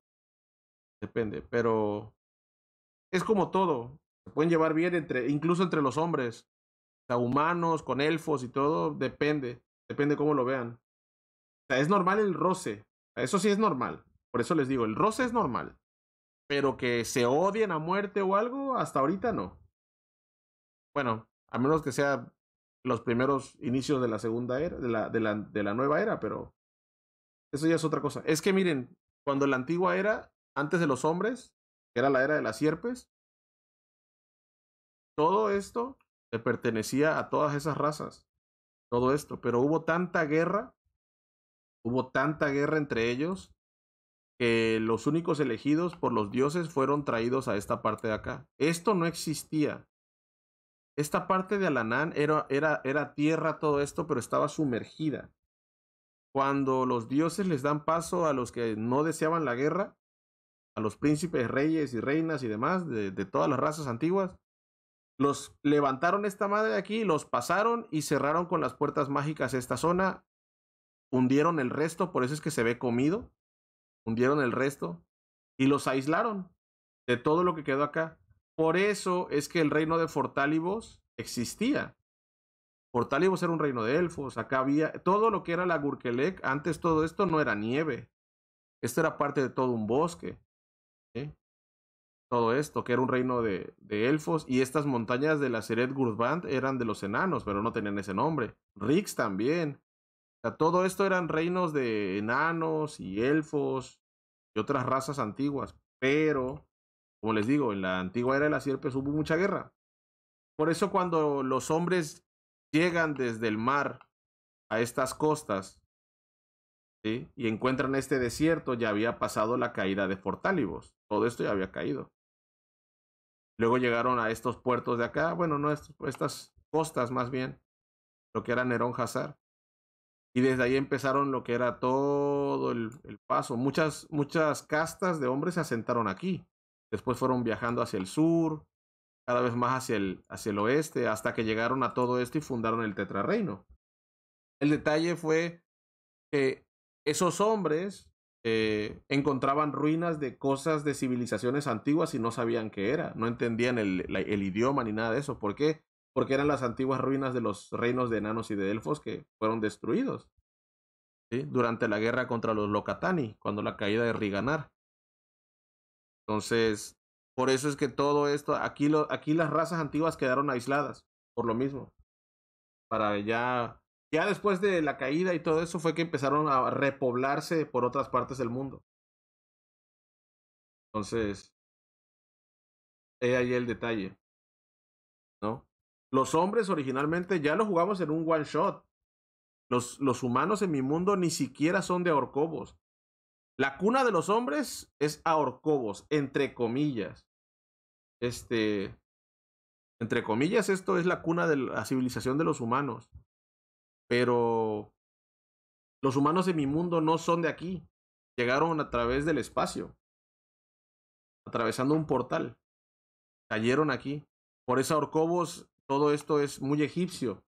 Depende, pero es como todo se pueden llevar bien entre, incluso entre los hombres. O humanos, con elfos y todo, depende. Depende cómo lo vean. O sea, es normal el roce. Eso sí es normal. Por eso les digo, el roce es normal. Pero que se odien a muerte o algo, hasta ahorita no. Bueno, a menos que sea los primeros inicios de la segunda era, de la, de la, de la nueva era, pero eso ya es otra cosa. Es que miren, cuando la antigua era, antes de los hombres, que era la era de las sierpes, todo esto le pertenecía a todas esas razas. Todo esto. Pero hubo tanta guerra, hubo tanta guerra entre ellos, que los únicos elegidos por los dioses fueron traídos a esta parte de acá. Esto no existía. Esta parte de Alanán era, era, era tierra todo esto, pero estaba sumergida. Cuando los dioses les dan paso a los que no deseaban la guerra, a los príncipes, reyes y reinas y demás de todas las razas antiguas, los levantaron esta madre de aquí, los pasaron y cerraron con las puertas mágicas esta zona. Hundieron el resto, por eso es que se ve comido. Hundieron el resto y los aislaron de todo lo que quedó acá. Por eso es que el reino de Fortálibos existía. Fortálibos era un reino de elfos. Acá había todo lo que era la Gurkelek. Antes todo esto no era nieve. Esto era parte de todo un bosque todo esto, que era un reino de, elfos, y estas montañas de la Seret Gurband eran de los enanos, pero no tenían ese nombre. Rix también. todo esto eran reinos de enanos y elfos y otras razas antiguas, pero, como les digo, en la antigua era de las sierpes hubo mucha guerra. Por eso cuando los hombres llegan desde el mar a estas costas y encuentran este desierto, ya había pasado la caída de Fortálibos. Todo esto ya había caído. Luego llegaron a estos puertos de acá, bueno, no estas costas más bien, lo que era Nerón Hazar. Y desde ahí empezaron lo que era todo el, paso. Muchas, muchas castas de hombres se asentaron aquí. Después fueron viajando hacia el sur, cada vez más hacia el, hacia el oeste, hasta que llegaron a todo esto y fundaron el tetrarreino. El detalle fue que esos hombres eh, encontraban ruinas de cosas de civilizaciones antiguas y no sabían qué era, no entendían el, idioma ni nada de eso. ¿Por qué? Porque eran las antiguas ruinas de los reinos de enanos y de elfos que fueron destruidos durante la guerra contra los Locatani, cuando la caída de Riganar. Entonces, por eso es que todo esto, aquí, lo, aquí las razas antiguas quedaron aisladas, por lo mismo, para ya ya después de la caída y todo eso fue que empezaron a repoblarse por otras partes del mundo. Entonces, he ahí el detalle. ¿No? Los hombres originalmente ya lo jugamos en un one shot. Los, los humanos en mi mundo ni siquiera son de ahorcobos. La cuna de los hombres es ahorcobos, entre comillas. Este. Entre comillas, esto es la cuna de la civilización de los humanos pero los humanos de mi mundo no son de aquí. Llegaron a través del espacio, atravesando un portal. Cayeron aquí. Por esa Orcobos, todo esto es muy egipcio.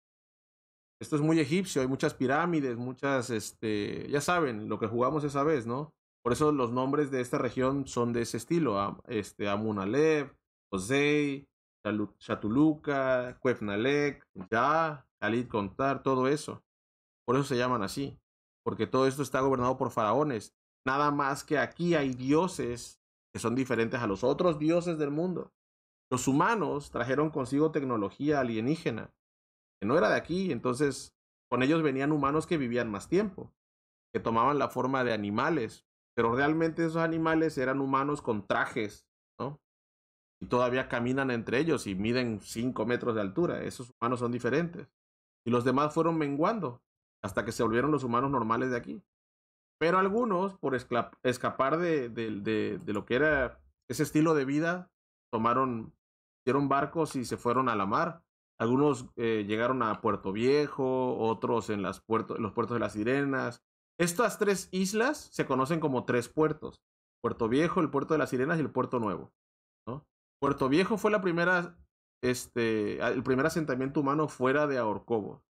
Esto es muy egipcio, hay muchas pirámides, muchas, este, ya saben, lo que jugamos esa vez, ¿no? Por eso los nombres de esta región son de ese estilo, este, Amun Osei, Chatuluca, Cuefnalec, Ya, Khalid Contar, todo eso. Por eso se llaman así, porque todo esto está gobernado por faraones. Nada más que aquí hay dioses que son diferentes a los otros dioses del mundo. Los humanos trajeron consigo tecnología alienígena, que no era de aquí, entonces con ellos venían humanos que vivían más tiempo, que tomaban la forma de animales, pero realmente esos animales eran humanos con trajes todavía caminan entre ellos y miden 5 metros de altura. Esos humanos son diferentes. Y los demás fueron menguando hasta que se volvieron los humanos normales de aquí. Pero algunos, por escapar de, de, lo que era ese estilo de vida, tomaron, dieron barcos y se fueron a la mar. Algunos eh, llegaron a Puerto Viejo, otros en las los puertos de las Sirenas. Estas tres islas se conocen como tres puertos. Puerto Viejo, el puerto de las Sirenas y el puerto Nuevo. Puerto Viejo fue la primera, este, el primer asentamiento humano fuera de Ahorcobo.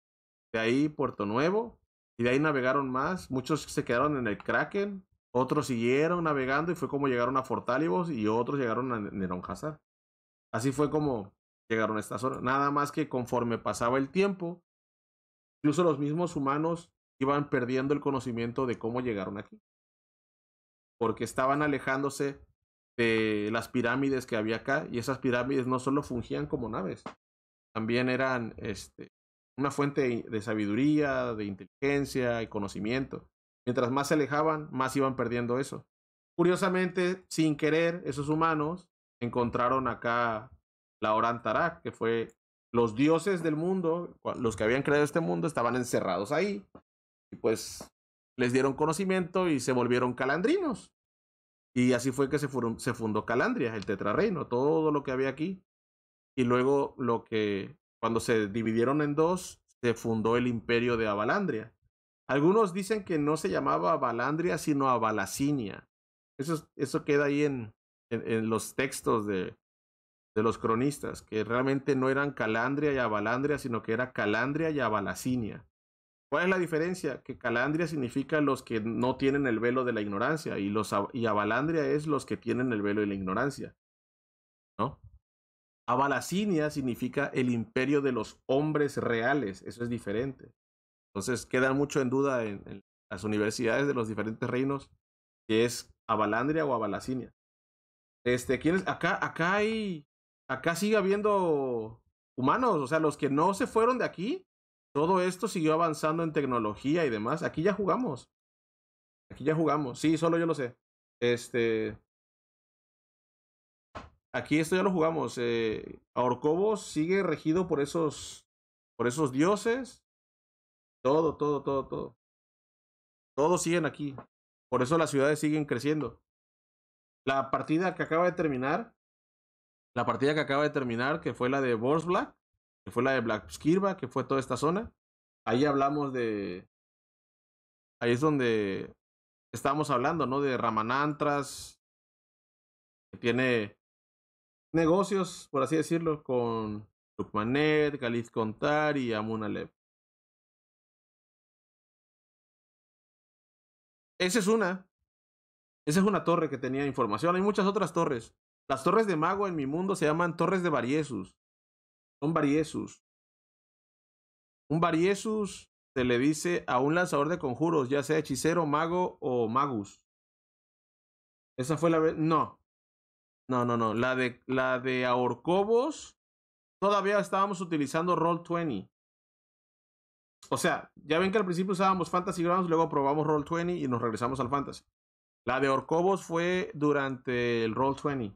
De ahí Puerto Nuevo, y de ahí navegaron más. Muchos se quedaron en el Kraken, otros siguieron navegando y fue como llegaron a Fortalibos y otros llegaron a Hazard. Así fue como llegaron a estas horas. Nada más que conforme pasaba el tiempo, incluso los mismos humanos iban perdiendo el conocimiento de cómo llegaron aquí. Porque estaban alejándose de las pirámides que había acá, y esas pirámides no solo fungían como naves, también eran este, una fuente de sabiduría, de inteligencia y conocimiento. Mientras más se alejaban, más iban perdiendo eso. Curiosamente, sin querer, esos humanos encontraron acá la Orantarak, que fue los dioses del mundo, los que habían creado este mundo, estaban encerrados ahí. Y pues les dieron conocimiento y se volvieron calandrinos. Y así fue que se, fundó Calandria, el tetrarreino, todo lo que había aquí. Y luego lo que, cuando se dividieron en dos, se fundó el imperio de Avalandria. Algunos dicen que no se llamaba Avalandria, sino Avalasinia. Eso, eso queda ahí en, en, los textos de, de los cronistas, que realmente no eran Calandria y Avalandria, sino que era Calandria y Avalasinia. ¿Cuál es la diferencia? Que Calandria significa los que no tienen el velo de la ignorancia y, los, y Avalandria es los que tienen el velo de la ignorancia. ¿No? Avalacinia significa el imperio de los hombres reales, eso es diferente. Entonces queda mucho en duda en, las universidades de los diferentes reinos que es Avalandria o Avalasinia. Este, ¿quién Acá, acá hay, acá sigue habiendo humanos, o sea, los que no se fueron de aquí todo esto siguió avanzando en tecnología y demás. Aquí ya jugamos. Aquí ya jugamos. Sí, solo yo lo sé. Este. Aquí esto ya lo jugamos. Eh, Orcobos sigue regido por esos. por esos dioses. Todo, todo, todo, todo. Todos siguen aquí. Por eso las ciudades siguen creciendo. La partida que acaba de terminar. La partida que acaba de terminar, que fue la de Black que fue la de Black que fue toda esta zona. Ahí hablamos de. Ahí es donde estábamos hablando, ¿no? De Ramanantras, que tiene negocios, por así decirlo, con Tukmanet, Galiz Contar y Amun Esa es una. Esa es una torre que tenía información. Hay muchas otras torres. Las torres de mago en mi mundo se llaman torres de Variesus son variesus. Un variesus se le dice a un lanzador de conjuros, ya sea hechicero, mago o magus. Esa fue la vez. No. No, no, no. La de, la de ahorcobos. Todavía estábamos utilizando Roll20. O sea, ya ven que al principio usábamos Fantasy Grounds, luego probamos Roll20 y nos regresamos al Fantasy. La de Orcobos fue durante el Roll20.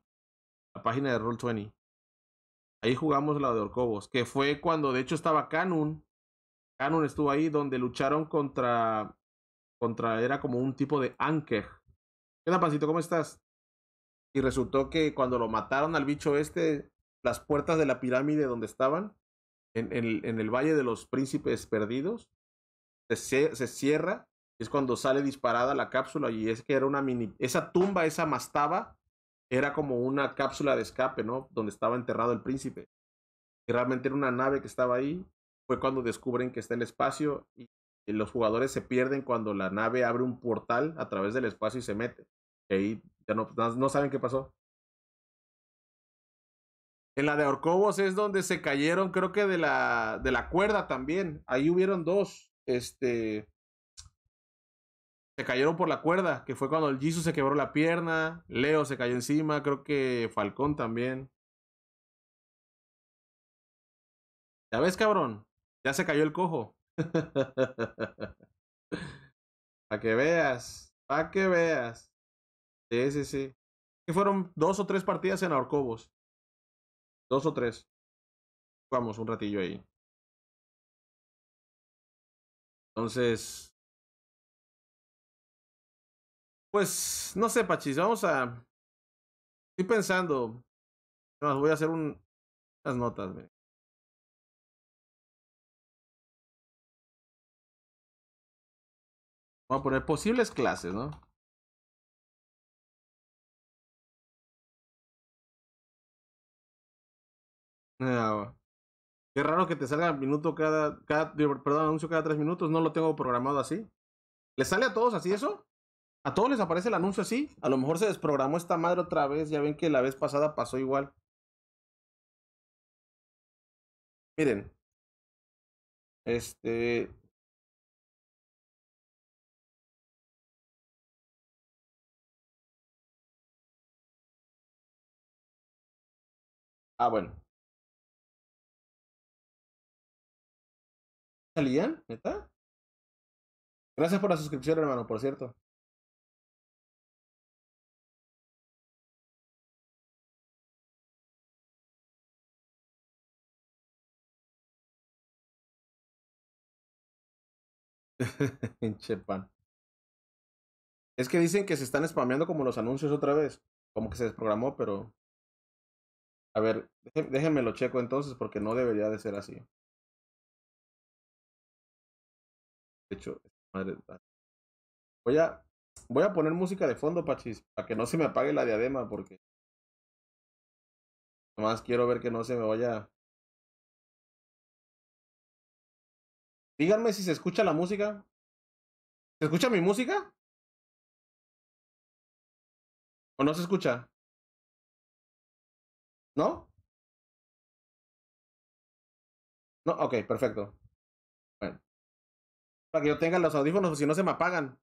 La página de Roll20. Ahí jugamos la de Orcobos, que fue cuando de hecho estaba Canon. Canon estuvo ahí donde lucharon contra. contra era como un tipo de Anker. ¿Qué onda, Pancito? ¿Cómo estás? Y resultó que cuando lo mataron al bicho este, las puertas de la pirámide donde estaban, en, en el Valle de los Príncipes Perdidos, se, se cierra. Es cuando sale disparada la cápsula y es que era una mini. Esa tumba, esa mastaba, era como una cápsula de escape, ¿no? Donde estaba enterrado el príncipe. Y realmente era una nave que estaba ahí. Fue cuando descubren que está el espacio y los jugadores se pierden cuando la nave abre un portal a través del espacio y se mete. Y ahí ya no, saben qué pasó. En la de Orcobos es donde se cayeron, creo que de la, de la cuerda también. Ahí hubieron dos. Este, se cayeron por la cuerda, que fue cuando el Jisoo se quebró la pierna, Leo se cayó encima, creo que Falcón también. ¿Ya ves, cabrón? Ya se cayó el cojo. Para que veas, para que veas. Sí, sí, sí. Que fueron dos o tres partidas en Ahorcobos. Dos o tres. Vamos, un ratillo ahí. Entonces, pues no sé, Pachis, vamos a. Estoy pensando. Ah, voy a hacer un... unas notas. Mire. Vamos a poner posibles clases, ¿no? no ah, qué raro que te salga minuto cada, cada. Perdón, anuncio cada tres minutos. No lo tengo programado así. ¿Le sale a todos así eso? A todos les aparece el anuncio así. A lo mejor se desprogramó esta madre otra vez. Ya ven que la vez pasada pasó igual. Miren. Este. Ah, bueno. ¿Salían? ¿Neta? Gracias por la suscripción, hermano, por cierto. Chepan. Es que dicen que se están spameando como los anuncios otra vez. Como que se desprogramó, pero. A ver, déjenme lo checo entonces, porque no debería de ser así. De hecho, madre. Voy a. Voy a poner música de fondo, Pachis, para que no se me apague la diadema, porque. más quiero ver que no se me vaya Díganme si se escucha la música. ¿Se escucha mi música? ¿O no se escucha? ¿No? No, ok, perfecto. Bueno. Para que yo tenga los audífonos, si no se me apagan.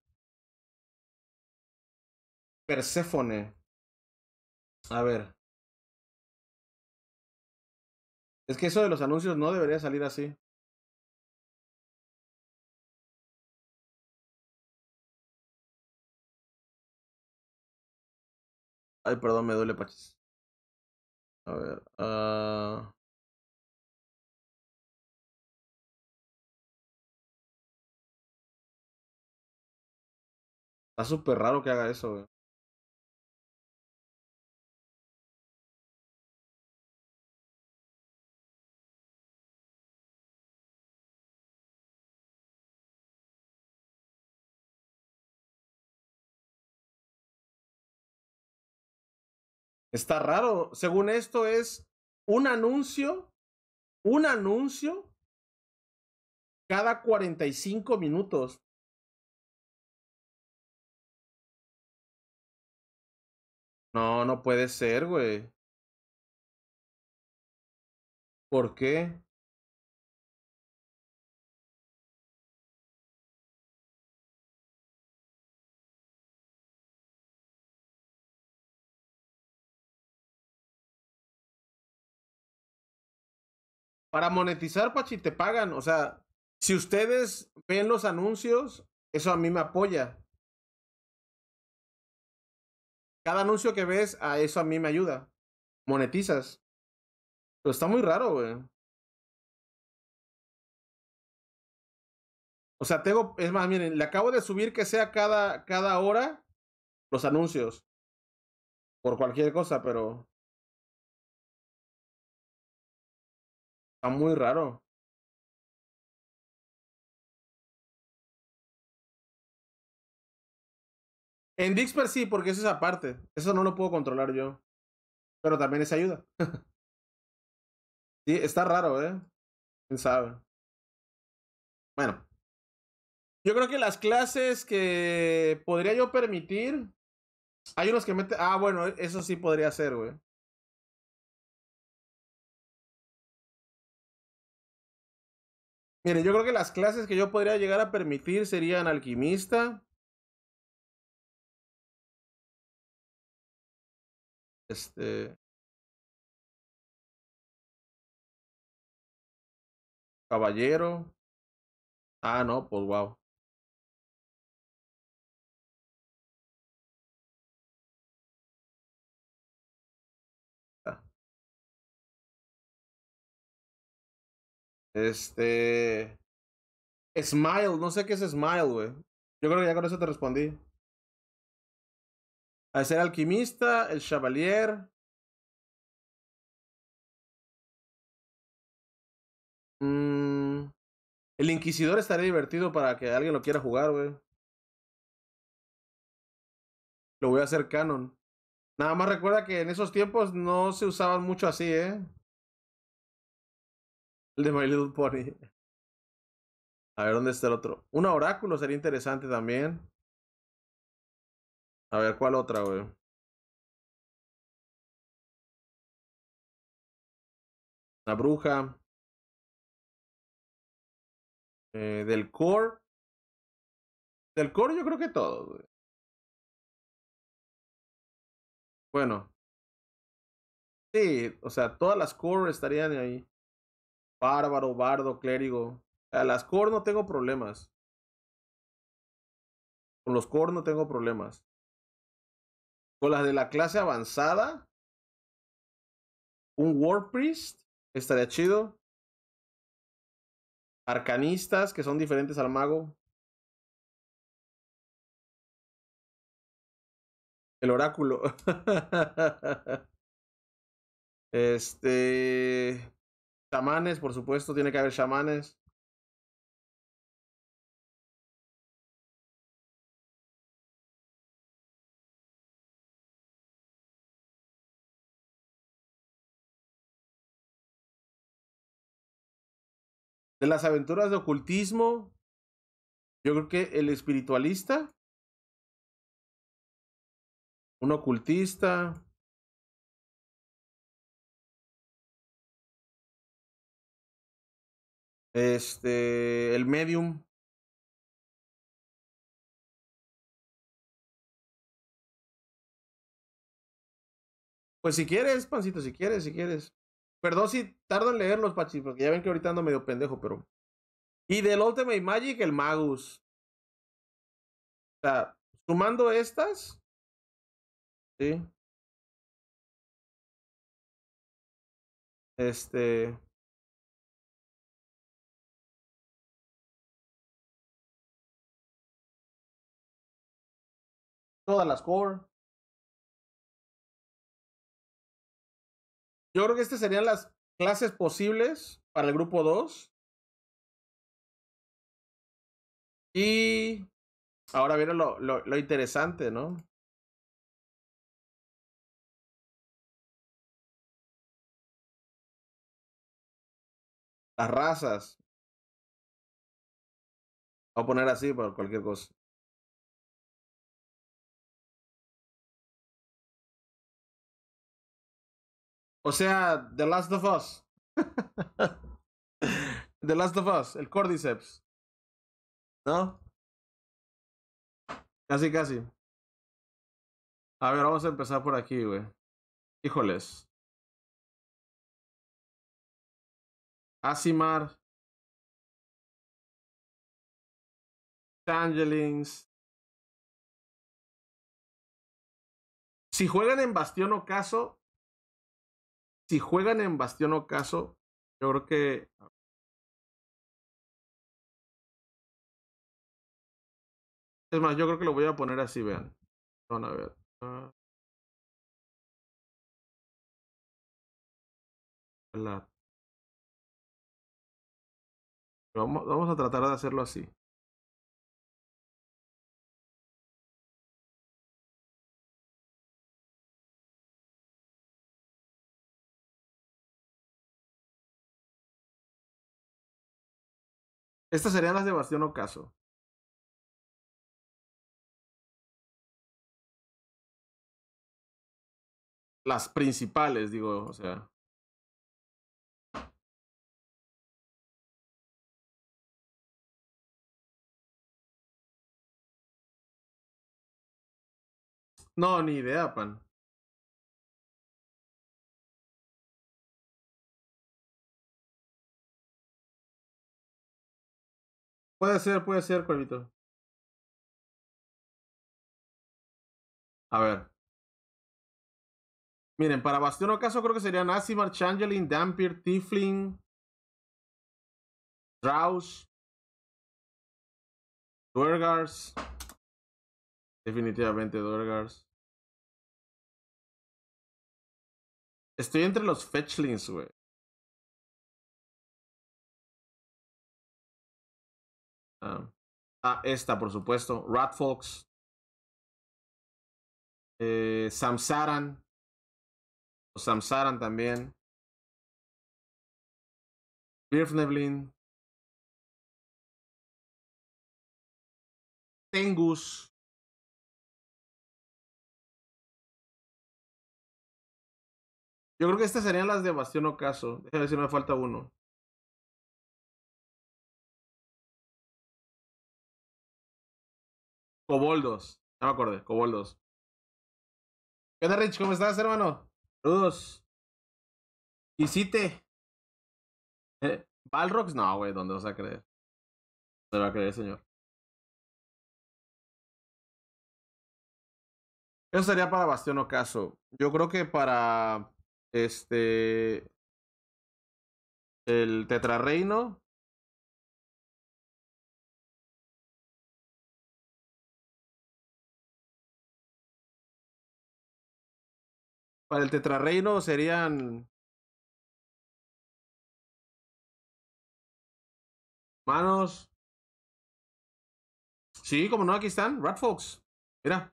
Perséfone. A ver. Es que eso de los anuncios no debería salir así. Ay, perdón, me duele pachis. A ver. ah Está súper raro que haga eso, güey. Está raro. Según esto es un anuncio, un anuncio cada 45 minutos. No, no puede ser, güey. ¿Por qué? para monetizar, Pachi, te pagan. O sea, si ustedes ven los anuncios, eso a mí me apoya. Cada anuncio que ves, a eso a mí me ayuda. Monetizas. Pero está muy raro, güey. O sea, tengo, es más, miren, le acabo de subir que sea cada, cada hora los anuncios. Por cualquier cosa, pero muy raro En Dixper sí, porque eso es aparte. Eso no lo puedo controlar yo. Pero también es ayuda. sí, está raro, ¿eh? Quién sabe. Bueno. Yo creo que las clases que podría yo permitir. Hay unos que meten. Ah, bueno, eso sí podría ser, güey. Mire, yo creo que las clases que yo podría llegar a permitir serían alquimista. Este. Caballero. Ah, no, pues wow. Este. Smile, no sé qué es Smile, güey. Yo creo que ya con eso te respondí. A ser alquimista, el chavalier... Mm, el Inquisidor estaría divertido para que alguien lo quiera jugar, güey. Lo voy a hacer canon. Nada más recuerda que en esos tiempos no se usaban mucho así, ¿eh? El de My Little Pony. A ver, ¿dónde está el otro? Un oráculo sería interesante también. A ver, ¿cuál otra, güey? La bruja. Eh, del core. Del core yo creo que todo, güey. Bueno. Sí, o sea, todas las core estarían ahí. Bárbaro, bardo, clérigo. A las core no tengo problemas. Con los core no tengo problemas. Con las de la clase avanzada. Un War Priest. Estaría chido. Arcanistas que son diferentes al mago. El oráculo. este. Chamanes, por supuesto, tiene que haber chamanes. De las aventuras de ocultismo, yo creo que el espiritualista, un ocultista, Este, el medium. Pues si quieres, pancito, si quieres, si quieres. Perdón si tardo en leer los porque ya ven que ahorita ando medio pendejo, pero. Y del Ultimate Magic, el Magus. O sea, sumando estas. Sí. Este. todas las core. Yo creo que estas serían las clases posibles para el grupo 2. Y ahora viene lo, lo, lo interesante, ¿no? Las razas. Voy a poner así por cualquier cosa. O sea, The Last of Us. The Last of Us, el Cordyceps. ¿No? Casi, casi. A ver, vamos a empezar por aquí, güey. Híjoles. Asimar. Tangelings. Si juegan en Bastión Ocaso, si juegan en Bastión Ocaso, yo creo que. Es más, yo creo que lo voy a poner así, vean. Ah. vamos a tratar de hacerlo así. Estas serían las de Bastión Ocaso. Las principales, digo, o sea. No, ni idea, pan. Puede ser, puede ser, Cuervito. A ver. Miren, para Bastión caso, creo que sería Nazimar, Changeling, Dampier, Tifling, Draus, Duergars. Definitivamente Duergars. Estoy entre los Fetchlings, güey. Ah, ah, esta, por supuesto. Ratfox. Eh, Samsaran. Samsaran también. Birfneblin. Tengus. Yo creo que estas serían las de Bastión Ocaso. Déjame ver si me falta uno. Coboldos. No me acordé, Coboldos. ¿Qué tal, Rich? ¿Cómo estás, hermano? Saludos. Quisite. ¿Eh? ¿Balrox? No, güey, ¿dónde vas a creer? ¿Dónde va a creer, señor? Eso sería para Bastión Ocaso. Yo creo que para este el Tetrarreino Para el tetrarreino serían. Manos. Sí, como no, aquí están. Rat Fox. Mira.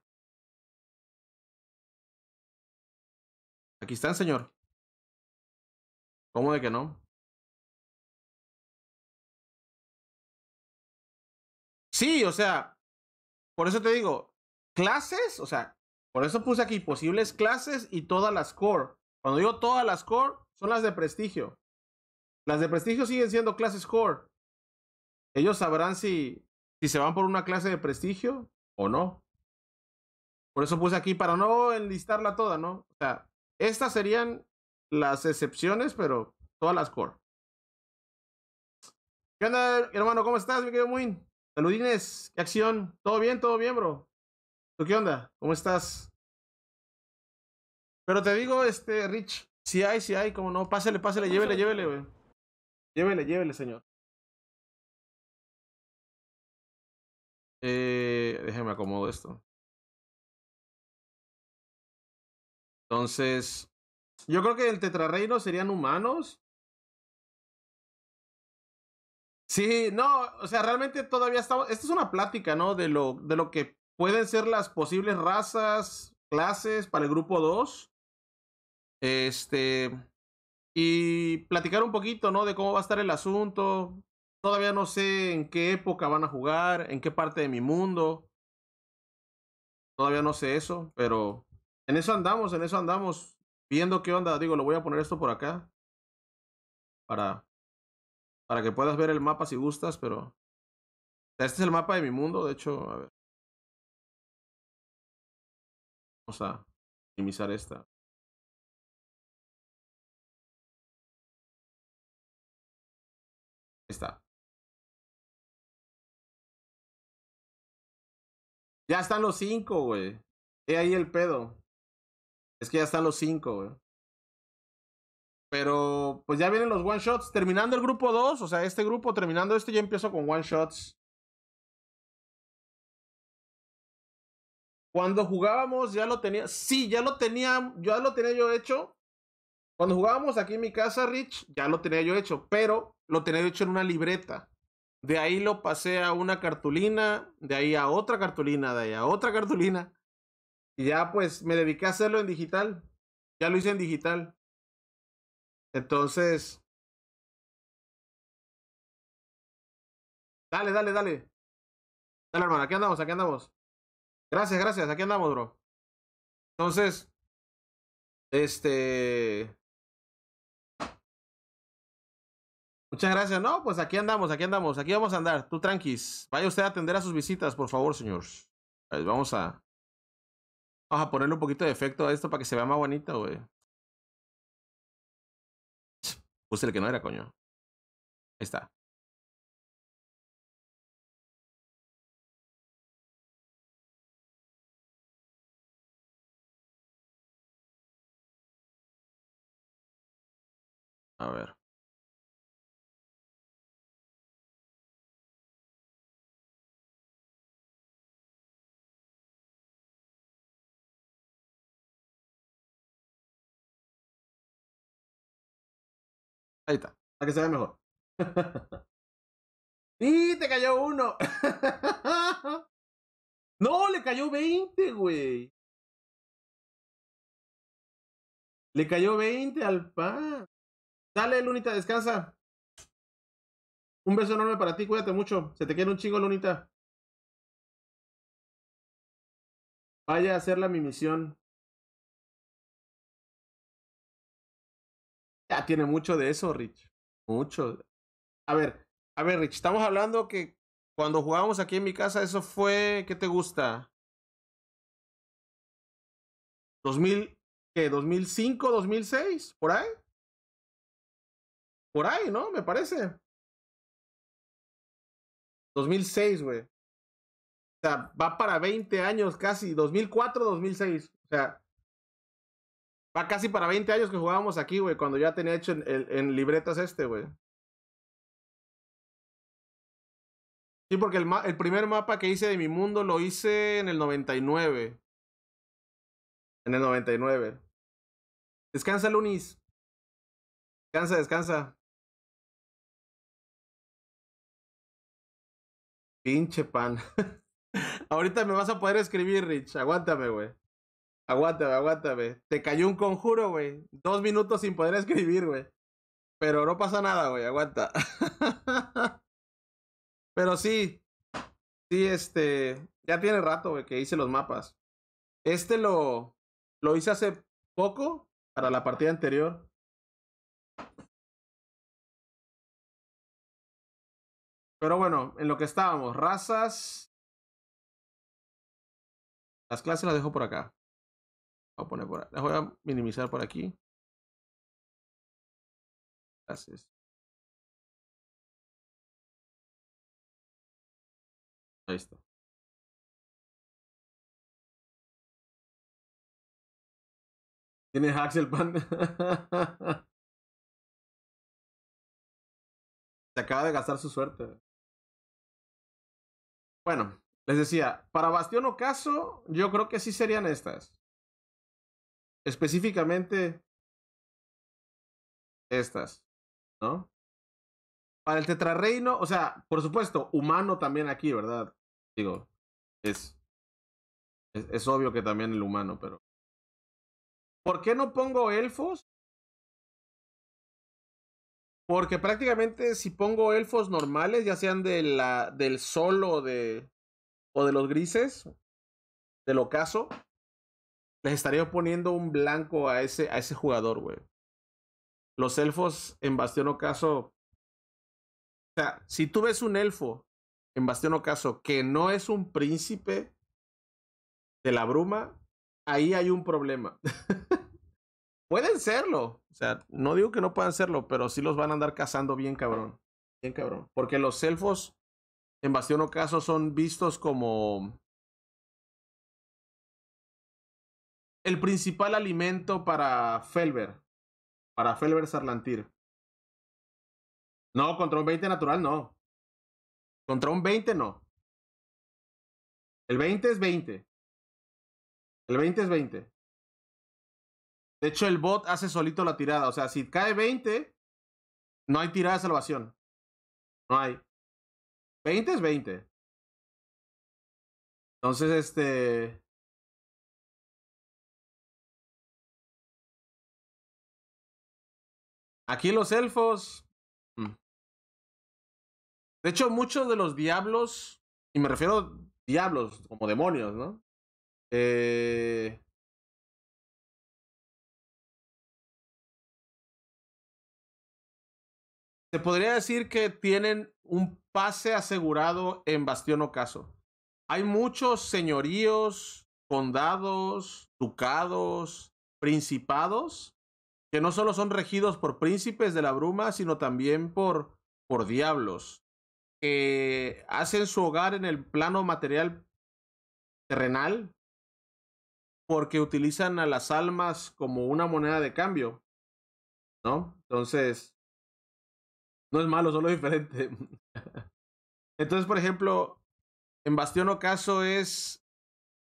Aquí están, señor. ¿Cómo de que no? Sí, o sea, por eso te digo, clases, o sea, por eso puse aquí posibles clases y todas las core. Cuando digo todas las core, son las de prestigio. Las de prestigio siguen siendo clases core. Ellos sabrán si, si se van por una clase de prestigio o no. Por eso puse aquí para no enlistarla toda, ¿no? O sea, estas serían las excepciones, pero todas las core. ¿Qué onda, hermano? ¿Cómo estás, mi querido Muin? Saludines, ¿qué acción? ¿Todo bien? ¿Todo bien, bro? ¿Tú qué onda? ¿Cómo estás? Pero te digo, este, Rich, si hay, si hay, como no, pásele, pásele, llévele, llévele, güey. Llévele, llévele, señor. Eh, acomodo esto. Entonces, yo creo que el tetrarreino serían humanos. Sí, no, o sea, realmente todavía estamos. Esto es una plática, ¿no? De lo, de lo que pueden ser las posibles razas, clases para el grupo 2. Este. Y platicar un poquito, ¿no? De cómo va a estar el asunto. Todavía no sé en qué época van a jugar, en qué parte de mi mundo. Todavía no sé eso, pero en eso andamos, en eso andamos. Viendo qué onda, digo, lo voy a poner esto por acá. Para, para que puedas ver el mapa si gustas, pero. Este es el mapa de mi mundo, de hecho, a ver. Vamos a optimizar esta. Está. Ya están los cinco, güey. He ahí el pedo. Es que ya están los cinco, güey. Pero pues ya vienen los one shots. Terminando el grupo 2, o sea, este grupo terminando este, ya empiezo con one shots. Cuando jugábamos ya lo tenía. Sí, ya lo tenía. Ya lo tenía yo hecho. Cuando jugábamos aquí en mi casa, Rich, ya lo tenía yo hecho, pero lo tenía hecho en una libreta. De ahí lo pasé a una cartulina, de ahí a otra cartulina, de ahí a otra cartulina. Y ya pues me dediqué a hacerlo en digital. Ya lo hice en digital. Entonces. Dale, dale, dale. Dale, hermano, aquí andamos, aquí andamos. Gracias, gracias. Aquí andamos, bro. Entonces, este. Muchas gracias. No, pues aquí andamos, aquí andamos, aquí vamos a andar. Tú tranquis. Vaya usted a atender a sus visitas, por favor, señores. vamos a. Vamos a ponerle un poquito de efecto a esto para que se vea más bonito, güey. Puse el que no era, coño. Ahí está. A ver. Ahí está, a que se ve mejor. ¡Y te cayó uno! ¡No! Le cayó 20, güey. Le cayó 20 al pan. Dale, Lunita, descansa. Un beso enorme para ti, cuídate mucho. Se te quiere un chingo, Lunita. Vaya a hacerla mi misión. Ya tiene mucho de eso, Rich. Mucho. A ver, a ver, Rich, estamos hablando que cuando jugábamos aquí en mi casa, eso fue. ¿Qué te gusta? 2000, ¿qué? ¿2005, 2006? ¿Por ahí? Por ahí, ¿no? Me parece. 2006, güey. O sea, va para 20 años casi. 2004, 2006. O sea, va casi para 20 años que jugábamos aquí, güey. Cuando ya tenía hecho en, en, libretas este, güey. Sí, porque el, el primer mapa que hice de mi mundo lo hice en el 99. En el 99. Descansa, Lunis. Descansa, descansa. Pinche pan. Ahorita me vas a poder escribir, Rich. Aguántame, güey. Aguántame, aguántame. Te cayó un conjuro, güey. Dos minutos sin poder escribir, güey. Pero no pasa nada, güey. Aguanta. Pero sí. Sí, este. Ya tiene rato, güey, que hice los mapas. Este lo. Lo hice hace poco para la partida anterior. Pero bueno, en lo que estábamos, razas. Las clases las dejo por acá. a poner por Las voy a minimizar por aquí. Gracias. Ahí está. ¿Tienes Axel el Panda? Se acaba de gastar su suerte. Bueno, les decía, para Bastión Ocaso, yo creo que sí serían estas. Específicamente estas, ¿no? Para el tetrarreino, o sea, por supuesto, humano también aquí, ¿verdad? Digo, es, es, es obvio que también el humano, pero... ¿Por qué no pongo elfos? Porque prácticamente si pongo elfos normales, ya sean del sol o de, o de los grises, del ocaso, les estaría poniendo un blanco a ese, a ese jugador, güey. Los elfos en Bastión Ocaso. O sea, si tú ves un elfo en Bastión Ocaso que no es un príncipe de la bruma, ahí hay un problema. Pueden serlo. O sea, no digo que no puedan serlo, pero sí los van a andar cazando bien cabrón. Bien cabrón. Porque los elfos en Bastión Ocaso son vistos como el principal alimento para Felber. Para Felber Sarlantir. No, contra un 20 natural no. Contra un 20 no. El 20 es 20. El 20 es 20. De hecho, el bot hace solito la tirada. O sea, si cae 20, no hay tirada de salvación. No hay. 20 es 20. Entonces, este. Aquí los elfos. Mm. De hecho, muchos de los diablos, y me refiero a diablos como demonios, ¿no? Eh, Se podría decir que tienen un pase asegurado en Bastión Ocaso. Hay muchos señoríos, condados, ducados, principados, que no solo son regidos por príncipes de la bruma, sino también por, por diablos, que hacen su hogar en el plano material terrenal, porque utilizan a las almas como una moneda de cambio, ¿no? Entonces, no es malo, solo diferente. Entonces, por ejemplo, en Bastión Ocaso es,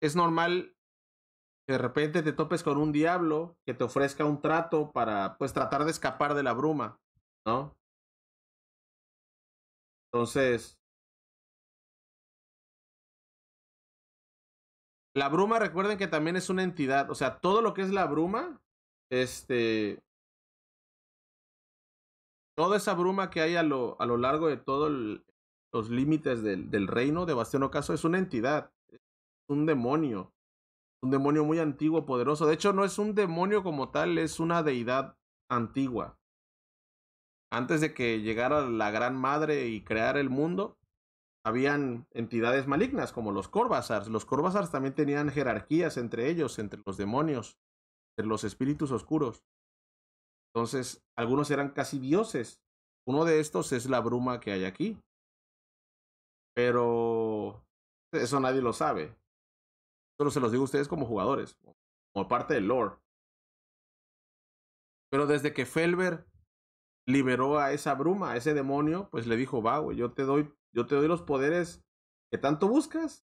es normal que de repente te topes con un diablo que te ofrezca un trato para pues tratar de escapar de la bruma, ¿no? Entonces, la bruma recuerden que también es una entidad, o sea, todo lo que es la bruma este toda esa bruma que hay a lo, largo de todos los límites del, reino de Bastión Ocaso es una entidad, es un demonio, un demonio muy antiguo, poderoso. De hecho, no es un demonio como tal, es una deidad antigua. Antes de que llegara la Gran Madre y crear el mundo, habían entidades malignas como los Corvazars. Los Corvazars también tenían jerarquías entre ellos, entre los demonios, entre los espíritus oscuros. Entonces, algunos eran casi dioses. Uno de estos es la bruma que hay aquí. Pero eso nadie lo sabe. Solo se los digo a ustedes como jugadores, como parte del lore. Pero desde que Felber liberó a esa bruma, a ese demonio, pues le dijo, va, güey, yo te doy, yo te doy los poderes que tanto buscas.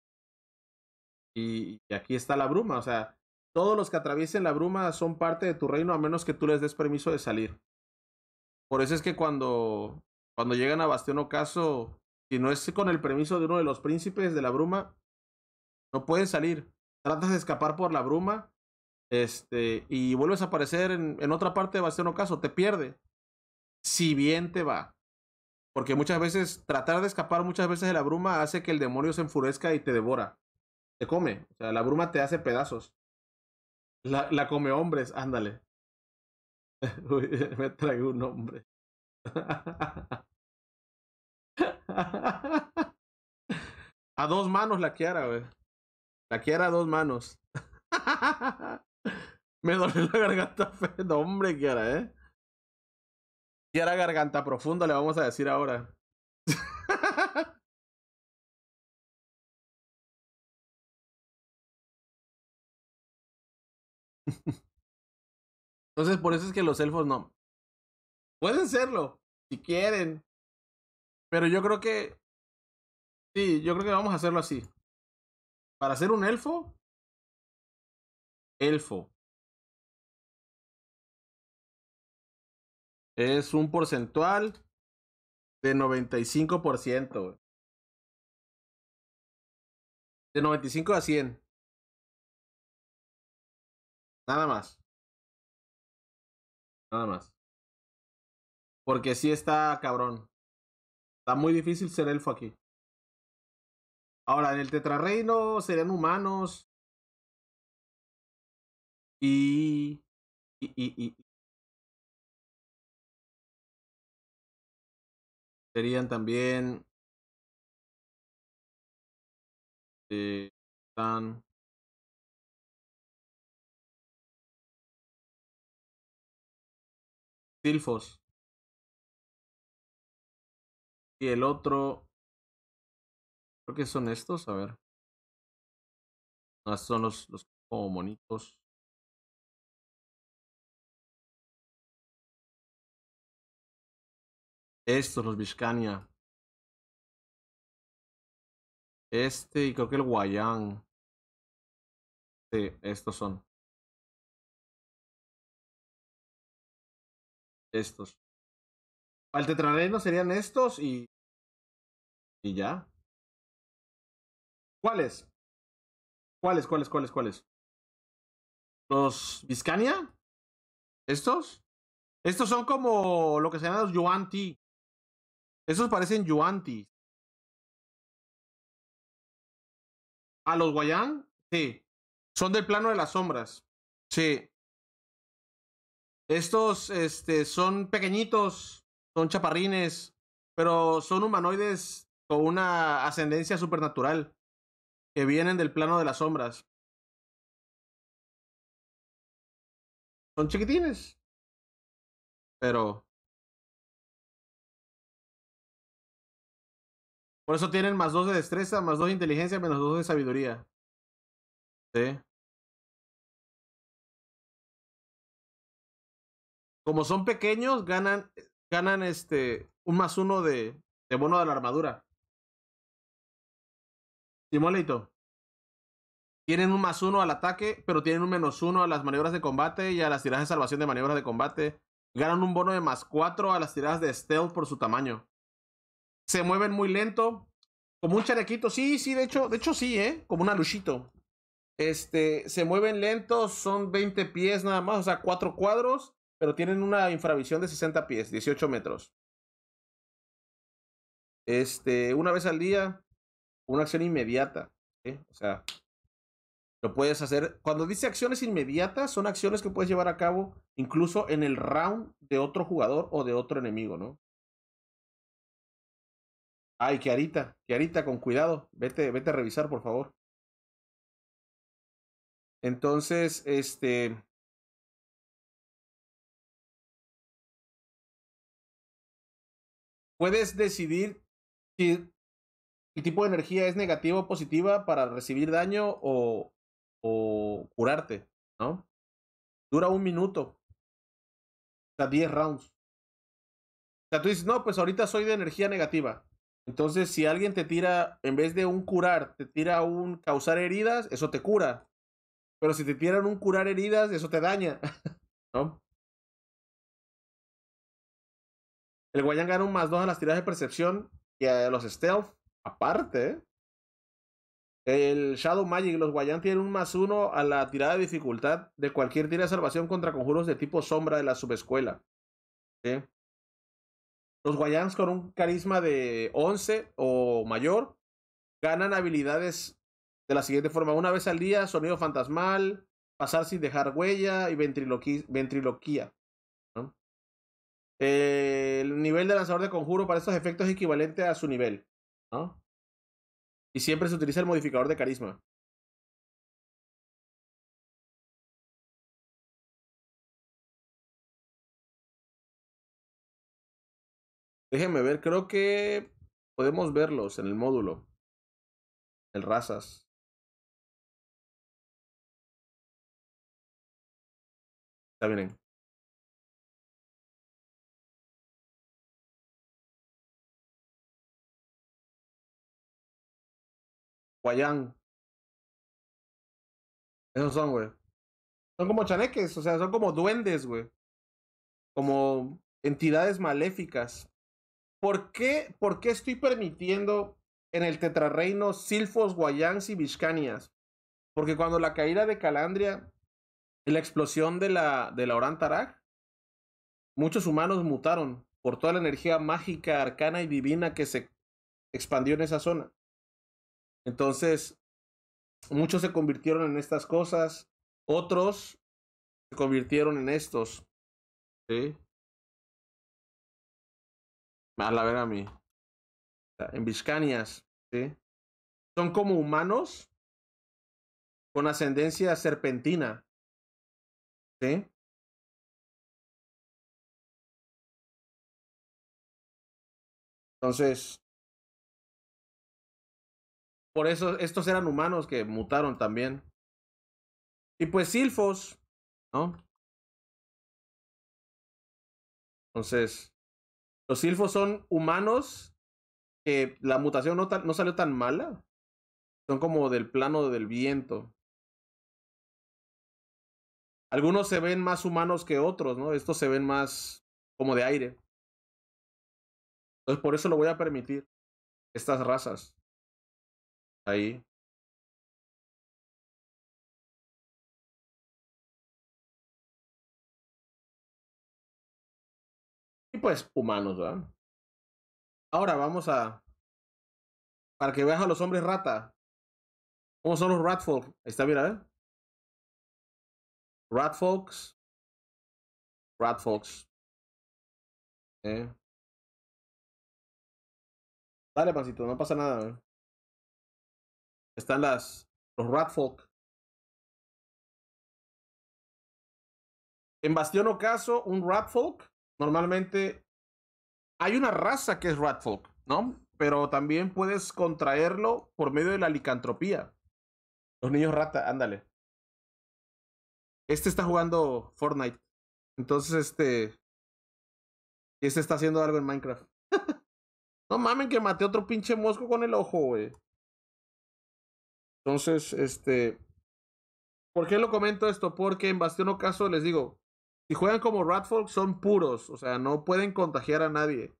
Y, y aquí está la bruma, o sea, todos los que atraviesen la bruma son parte de tu reino a menos que tú les des permiso de salir. Por eso es que cuando, cuando llegan a Bastión Ocaso, si no es con el permiso de uno de los príncipes de la bruma, no pueden salir. Tratas de escapar por la bruma este, y vuelves a aparecer en, en otra parte de Bastión Ocaso, te pierde. Si bien te va. Porque muchas veces, tratar de escapar muchas veces de la bruma hace que el demonio se enfurezca y te devora. Te come. O sea, la bruma te hace pedazos. La, come hombres, ándale. me traigo un hombre. A dos manos la Kiara, güey. La Kiara a dos manos. Me duele la garganta fe. No, hombre, Kiara, ¿eh? Kiara garganta profunda, le vamos a decir ahora. Entonces, por eso es que los elfos no. Pueden serlo, si quieren. Pero yo creo que. Sí, yo creo que vamos a hacerlo así. Para ser un elfo. Elfo. Es un porcentual de 95%. De 95 a 100. Nada más. Nada más. Porque sí está cabrón. Está muy difícil ser elfo aquí. Ahora, en el tetrarreino serían humanos. Y. Y. y, Serían también. Eh, Y el otro... Creo que son estos, a ver. Ah, son los, los monitos. Estos, los Vizcania. Este y creo que el Guayán. Sí, estos son. estos. Al tetrareno serían estos y. Y ya. ¿Cuáles? ¿Cuáles, cuáles, cuáles, cuáles? ¿Los Viscania? ¿Estos? Estos son como lo que se llaman los Yuanti. Estos parecen Yuanti. ¿A los Guayán? Sí. Son del plano de las sombras. Sí. Estos este, son pequeñitos, son chaparrines, pero son humanoides con una ascendencia supernatural que vienen del plano de las sombras. Son chiquitines, pero... Por eso tienen más dos de destreza, más dos de inteligencia, menos dos de sabiduría. Sí. como son pequeños, ganan, ganan este, un más uno de, bono de la armadura. Simolito. Tienen un más uno al ataque, pero tienen un menos uno a las maniobras de combate y a las tiradas de salvación de maniobras de combate. Ganan un bono de más cuatro a las tiradas de stealth por su tamaño. Se mueven muy lento. Como un chalequito. Sí, sí, de hecho, de hecho sí, ¿eh? Como un aluchito. Este, se mueven lentos, son 20 pies nada más, o sea, cuatro cuadros. Pero tienen una infravisión de 60 pies, 18 metros. Este, una vez al día, una acción inmediata. O sea, lo puedes hacer. Cuando dice acciones inmediatas, son acciones que puedes llevar a cabo incluso en el round de otro jugador o de otro enemigo, ¿no? Ay, Kiarita, Kiarita, con cuidado. Vete, vete a revisar, por favor. Entonces, este. puedes decidir si el tipo de energía es negativa o positiva para recibir daño o, o curarte, ¿no? Dura un minuto. O sea, 10 rounds. O sea, tú dices, no, pues ahorita soy de energía negativa. Entonces, si alguien te tira, en vez de un curar, te tira un causar heridas, eso te cura. Pero si te tiran un curar heridas, eso te daña, ¿no? El guayán gana un más 2 a las tiradas de percepción y a los stealth, aparte. El Shadow Magic, y los Guayan tienen un más 1 a la tirada de dificultad de cualquier tira de salvación contra conjuros de tipo sombra de la subescuela. Los Guayans con un carisma de 11 o mayor ganan habilidades de la siguiente forma: una vez al día, sonido fantasmal, pasar sin dejar huella y ventriloquía. Eh, el nivel de lanzador de conjuro para estos efectos es equivalente a su nivel. Y siempre se utiliza el modificador de carisma. Déjenme ver, creo que podemos verlos en el módulo. El razas. Está bien. ¿eh? Guayán. Esos son, güey. Son como chaneques, o sea, son como duendes, güey. Como entidades maléficas. ¿Por qué, ¿Por qué estoy permitiendo en el tetrarreino Silfos, Guayans y vishkanias? Porque cuando la caída de Calandria y la explosión de la, de la Orán Tarak, muchos humanos mutaron por toda la energía mágica, arcana y divina que se expandió en esa zona. Entonces, muchos se convirtieron en estas cosas, otros se convirtieron en estos. ¿Sí? A la ver a mí. En Vizcanias, ¿sí? Son como humanos con ascendencia serpentina. ¿Sí? Entonces, por eso estos eran humanos que mutaron también. Y pues Silfos, ¿no? Entonces, los Silfos son humanos que la mutación no, no salió tan mala. Son como del plano del viento. Algunos se ven más humanos que otros, ¿no? Estos se ven más como de aire. Entonces por eso lo voy a permitir. Estas razas ahí y pues humanos, ¿verdad? Ahora vamos a para que veas a los hombres rata. ¿Cómo son los ratfolk? Ahí está, mira, ¿eh? Ratfolks. Ratfolks. ¿Eh? Dale, pancito, no pasa nada, ¿eh? Están las, los Ratfolk. En Bastión Ocaso, un Ratfolk. Normalmente hay una raza que es Ratfolk, ¿no? Pero también puedes contraerlo por medio de la licantropía. Los niños rata, ándale. Este está jugando Fortnite. Entonces, este. Este está haciendo algo en Minecraft. no mamen que maté otro pinche mosco con el ojo, güey. Entonces, este. ¿Por qué lo comento esto? Porque en Bastión Ocaso les digo, si juegan como Ratfolk son puros, o sea, no pueden contagiar a nadie.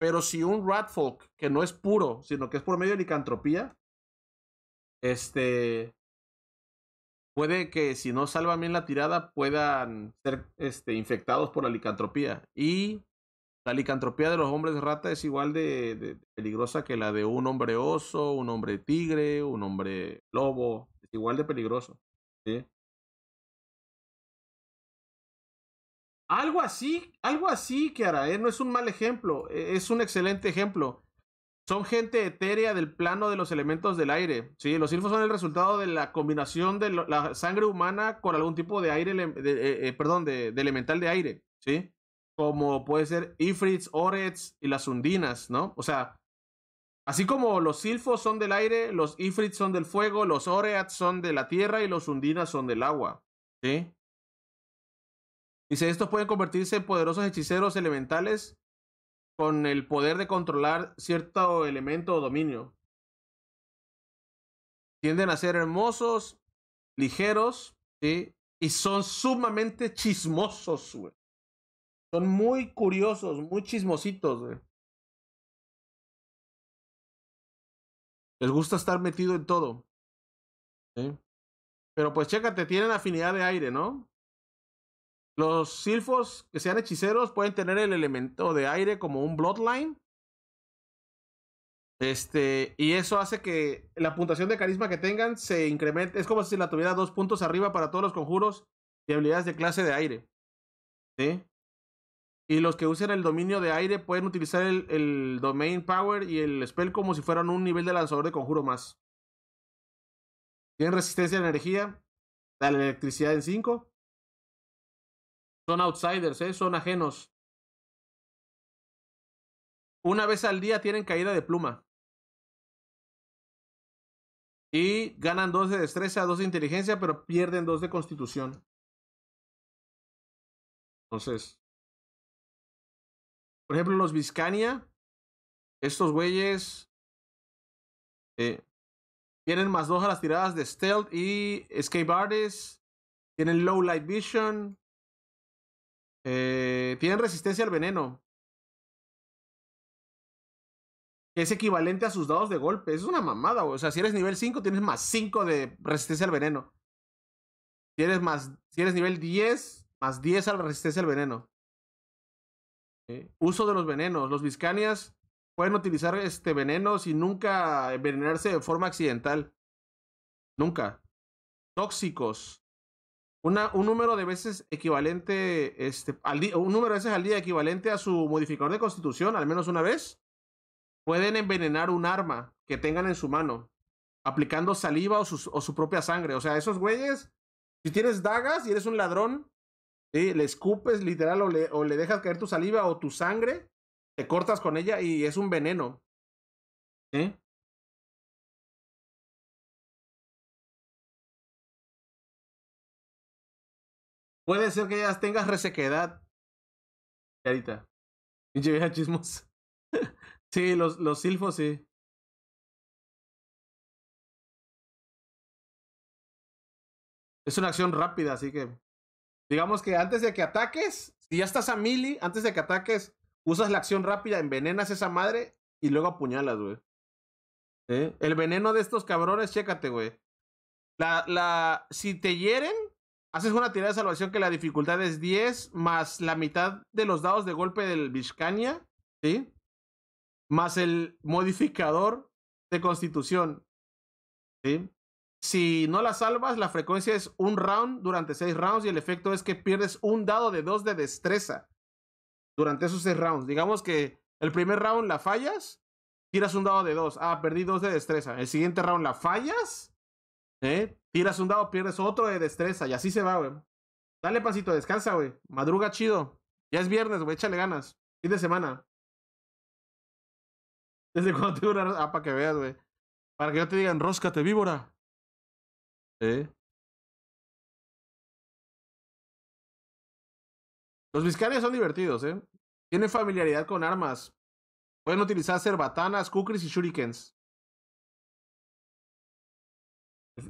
Pero si un Ratfolk que no es puro, sino que es por medio de licantropía, este puede que si no salvan bien la tirada puedan ser este, infectados por la licantropía y la licantropía de los hombres rata es igual de, peligrosa que la de un hombre oso, un hombre tigre, un hombre lobo. Es igual de peligroso. ¿sí? Algo así, algo así, que ¿eh? No es un mal ejemplo, e, es un excelente ejemplo. Son gente etérea del plano de los elementos del aire. ¿sí? Los silfos son el resultado de la combinación de la sangre humana con algún tipo de aire, e, e, perdón, de elemental de aire. ¿sí? como puede ser Ifrits, Orets y las Undinas, ¿no? O sea, así como los Silfos son del aire, los Ifrits son del fuego, los Oreats son de la tierra y los Undinas son del agua, ¿sí? Dice, estos pueden convertirse en poderosos hechiceros elementales con el poder de controlar cierto elemento o dominio. Tienden a ser hermosos, ligeros, Y son sumamente chismosos, son muy curiosos, muy chismositos, Les gusta estar metido en todo. Pero pues chécate, tienen afinidad de aire, ¿no? Los silfos que sean hechiceros pueden tener el elemento de aire como un bloodline. Este, y eso hace que la puntuación de carisma que tengan se incremente. Es como si la tuviera dos puntos arriba para todos los conjuros y habilidades de clase de aire. ¿Sí? Y los que usen el dominio de aire pueden utilizar el, Domain Power y el Spell como si fueran un nivel de lanzador de conjuro más. Tienen resistencia a energía, a la electricidad en 5. Son outsiders, ¿eh? son ajenos. Una vez al día tienen caída de pluma. Y ganan 2 de destreza, 2 de inteligencia, pero pierden 2 de constitución. Entonces, por ejemplo, los Viscania, estos güeyes eh, tienen más dos a las tiradas de Stealth y Escape Artist. Tienen Low Light Vision. Eh, tienen resistencia al veneno. Que es equivalente a sus dados de golpe. Es una mamada, O sea, si eres nivel 5, tienes más 5 de resistencia al veneno. Si eres, más, si eres nivel 10, más 10 a la resistencia al veneno uso de los venenos. Los Viscanias pueden utilizar este venenos y nunca envenenarse de forma accidental. Nunca. Tóxicos. un número de veces equivalente este, al un número de veces al día equivalente a su modificador de constitución, al menos una vez. Pueden envenenar un arma que tengan en su mano, aplicando saliva o, o su propia sangre. O sea, esos güeyes, si tienes dagas y eres un ladrón, le escupes literal o le, o le dejas caer tu saliva o tu sangre, te cortas con ella y es un veneno. Puede ser que ya tengas resequedad. Carita. Pinche vieja chismos. sí, los, los silfos sí. Es una acción rápida, así que Digamos que antes de que ataques, si ya estás a mili, antes de que ataques, usas la acción rápida, envenenas esa madre y luego apuñalas, güey. ¿Eh? El veneno de estos cabrones, chécate, güey. La, la, si te hieren, haces una tirada de salvación que la dificultad es 10 más la mitad de los dados de golpe del Vizcaña, ¿sí? Más el modificador de constitución, ¿sí? Si no la salvas, la frecuencia es un round durante seis rounds y el efecto es que pierdes un dado de dos de destreza durante esos seis rounds. Digamos que el primer round la fallas, tiras un dado de dos. Ah, perdí dos de destreza. El siguiente round la fallas, ¿eh? tiras un dado, pierdes otro de destreza y así se va, güey. Dale pasito, descansa, güey. Madruga chido. Ya es viernes, güey. Échale ganas. Fin de semana. Desde cuando te dura. Ah, para que veas, güey. Para que no te digan, te víbora. Los Viscanias son divertidos, ¿eh? Tienen familiaridad con armas. Pueden utilizar cerbatanas, kukris y shurikens.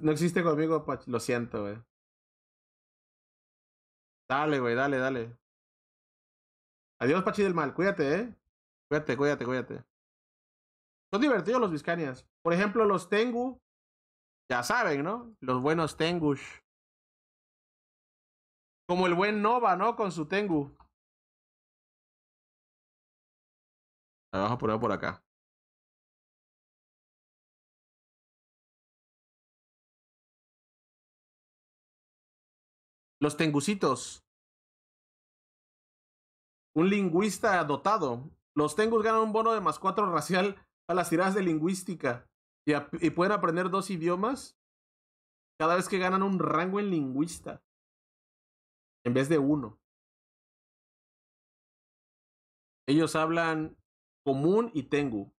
No existe conmigo, Lo siento, güey. Dale, güey, dale, dale. Adiós, Pachi del Mal. Cuídate, eh. Cuídate, cuídate, cuídate. Son divertidos los Viscanias Por ejemplo, los Tengu ya saben, ¿no? Los buenos tengus, Como el buen Nova, ¿no? Con su Tengu. vamos a poner por acá. Los Tengusitos. Un lingüista dotado. Los Tengus ganan un bono de más cuatro racial a las tiradas de lingüística y, pueden aprender dos idiomas cada vez que ganan un rango en lingüista. En vez de uno. Ellos hablan común y tengu.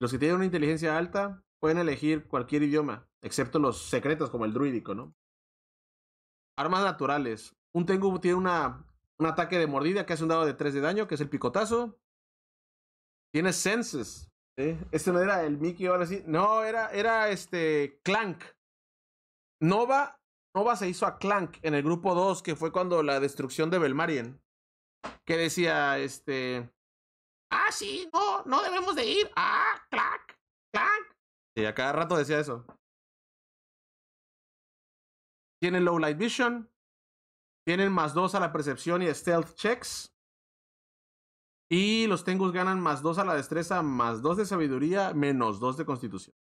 Los que tienen una inteligencia alta pueden elegir cualquier idioma, excepto los secretos como el druídico, ¿no? Armas naturales. Un tengu tiene una, un ataque de mordida que hace un dado de 3 de daño, que es el picotazo. Tiene senses. Este no era el Mickey o algo así. No, era, era este Clank. Nova, Nova se hizo a Clank en el grupo 2, que fue cuando la destrucción de Belmarien. Que decía, este. Ah, sí, no, no debemos de ir. Ah, Clank, Clank. Y a cada rato decía eso. Tienen low light vision. Tienen más 2 a la percepción y stealth checks. Y los Tengus ganan más 2 a la destreza, más 2 de sabiduría, menos 2 de constitución.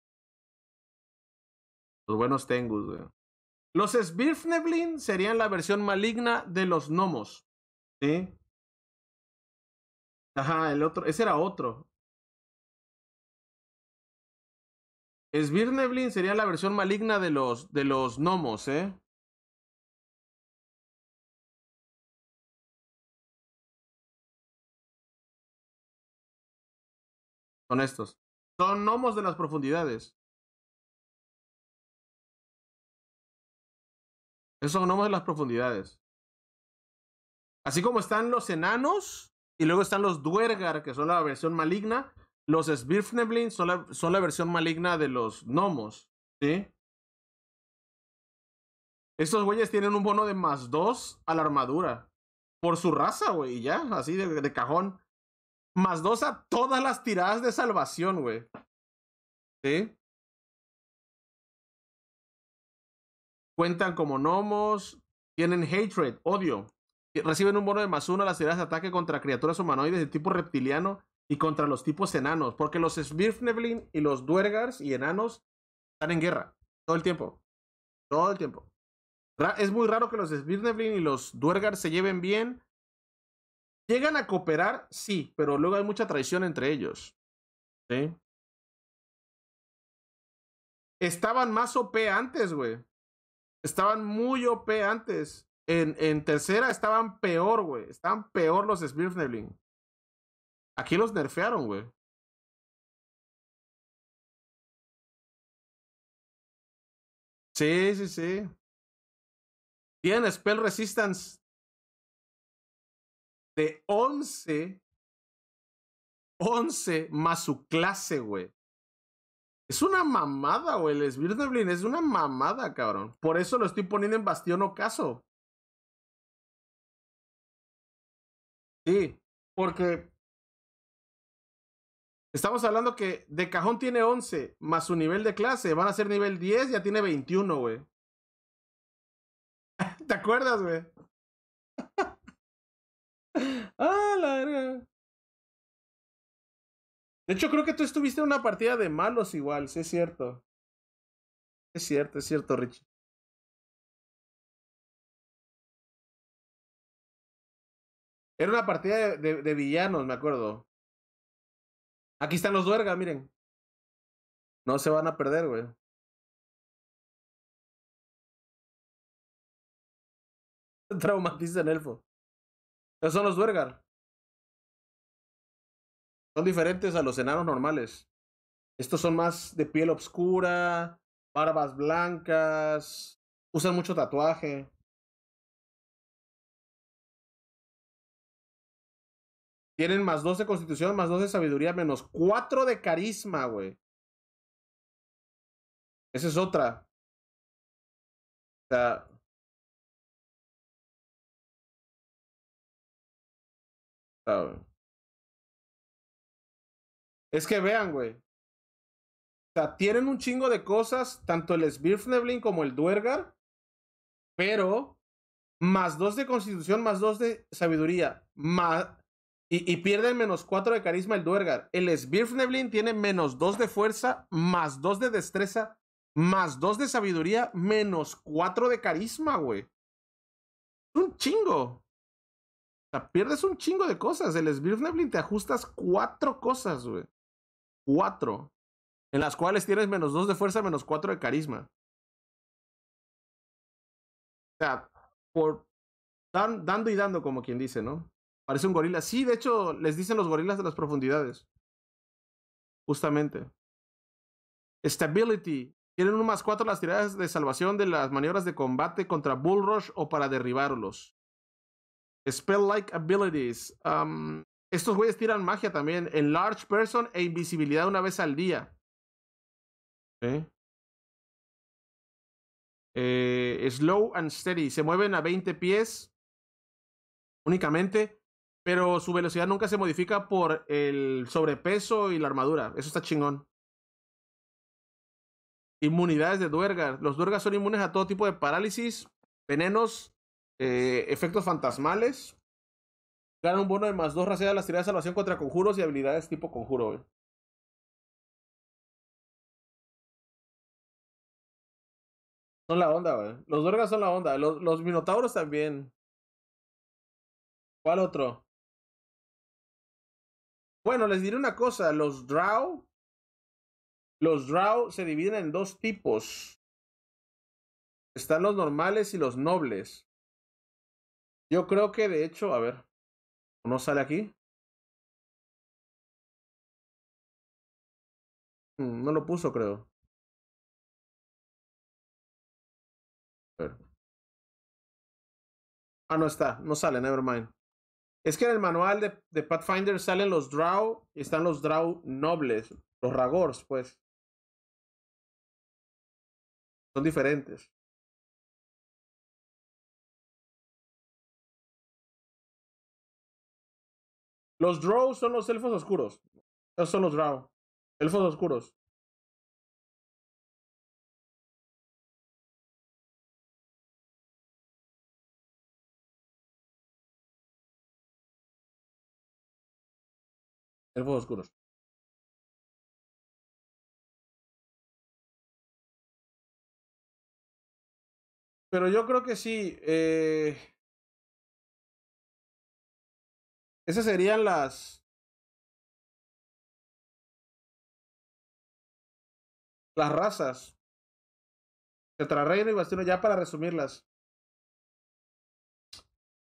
Los buenos Tengus, güey. Los Svirfneblin serían la versión maligna de los gnomos. ¿Sí? Ajá, el otro, ese era otro. Svirfneblin sería la versión maligna de los, de los gnomos, ¿eh? estos. Son gnomos de las profundidades. Esos son gnomos de las profundidades. Así como están los enanos, y luego están los duergar, que son la versión maligna. Los svirfneblin son la, versión maligna de los gnomos. ¿sí? Estos güeyes tienen un bono de más 2 a la armadura. Por su raza, güey, ya, así de cajón. Más dos a todas las tiradas de salvación, güey. ¿Sí? Cuentan como gnomos. Tienen hatred, odio. Reciben un bono de más uno a las tiradas de ataque contra criaturas humanoides de tipo reptiliano y contra los tipos enanos. Porque los Svirfneblin y los Duergars y enanos están en guerra. Todo el tiempo. Todo el tiempo. es muy raro que los Svirfneblin y los Duergars se lleven bien. Llegan a cooperar, sí, pero luego hay mucha traición entre ellos. ¿Sí? Estaban más OP antes, güey. Estaban muy OP antes. En, en tercera estaban peor, güey. Estaban peor los Smirfnebling. Aquí los nerfearon, güey. Sí, sí, sí. Tienen spell resistance de 11, 11 más su clase, güey. Es una mamada, güey. El Svirneblin es una mamada, cabrón. Por eso lo estoy poniendo en bastión ocaso. Sí, porque estamos hablando que de cajón tiene 11, más su nivel de clase. Van a ser nivel 10, ya tiene 21, güey. ¿Te acuerdas, güey? Ah, la verga. De hecho, creo que tú estuviste en una partida de malos igual, es cierto. Es cierto, es cierto, Rich Era una partida de, villanos, me acuerdo. Aquí están los duerga, miren. No se van a perder, güey. Traumatizan elfo. Esos son los Duergar. Son diferentes a los enanos normales. Estos son más de piel oscura, barbas blancas, usan mucho tatuaje. Tienen más 2 de constitución, más 2 de sabiduría, menos 4 de carisma, güey. Esa es otra. O sea, es que vean, güey. O sea, tienen un chingo de cosas, tanto el Svirfneblin como el Duergar, pero más dos de constitución, más dos de sabiduría, más... Y, pierden menos cuatro de carisma el Duergar. El Svirfneblin tiene menos dos de fuerza, más dos de destreza, más dos de sabiduría, menos cuatro de carisma, güey. Un chingo pierdes un chingo de cosas. El Svirfneblin te ajustas cuatro cosas, güey. Cuatro. En las cuales tienes menos dos de fuerza, menos cuatro de carisma. O sea, por dando y dando, como quien dice, ¿no? Parece un gorila. Sí, de hecho, les dicen los gorilas de las profundidades. Justamente. Stability. Tienen un más cuatro las tiradas de salvación de las maniobras de combate contra Bullrush o para derribarlos. Spell-like abilities. estos güeyes tiran magia también. Enlarge person e invisibilidad una vez al día. Eh, slow and steady. Se mueven a 20 pies únicamente. Pero su velocidad nunca se modifica por el sobrepeso y la armadura. Eso está chingón. Inmunidades de Duergar. Los Duergas son inmunes a todo tipo de parálisis, venenos, eh, efectos fantasmales. ganan un bono de más 2 a las tiradas de salvación contra conjuros y habilidades tipo conjuro, Son la onda, Los Dorgas son la onda. Los, los Minotauros también. ¿Cuál otro? Bueno, les diré una cosa. Los Drow. Los Drow se dividen en dos tipos. Están los normales y los nobles. Yo creo que de hecho, a ver, ¿no sale aquí? Mm, no lo puso, creo. A ver. Ah, no está, no sale, never mind. Es que en el manual de, de Pathfinder salen los draw y están los draw nobles, los ragors, pues. Son diferentes. Los Drow son los elfos oscuros. son los Drow. Elfos oscuros. Elfos oscuros. Pero yo creo que sí. Eh, Esas serían las. Las razas. Tetrarreino y Bastino, ya para resumirlas.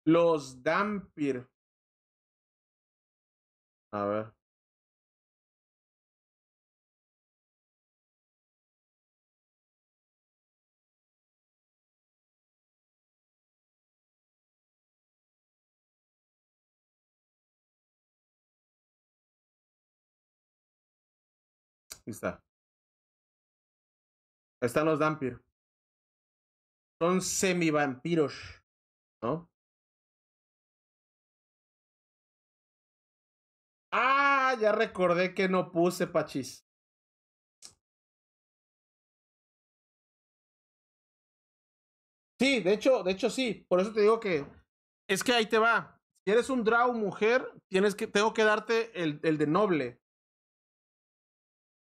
Los Dampir. A ver. Ahí está. están los vampiros Son semivampiros, ¿no? Ah, ya recordé que no puse pachis. Sí, de hecho, de hecho sí. Por eso te digo que es que ahí te va. Si eres un draw mujer, tienes que, tengo que darte el, el de noble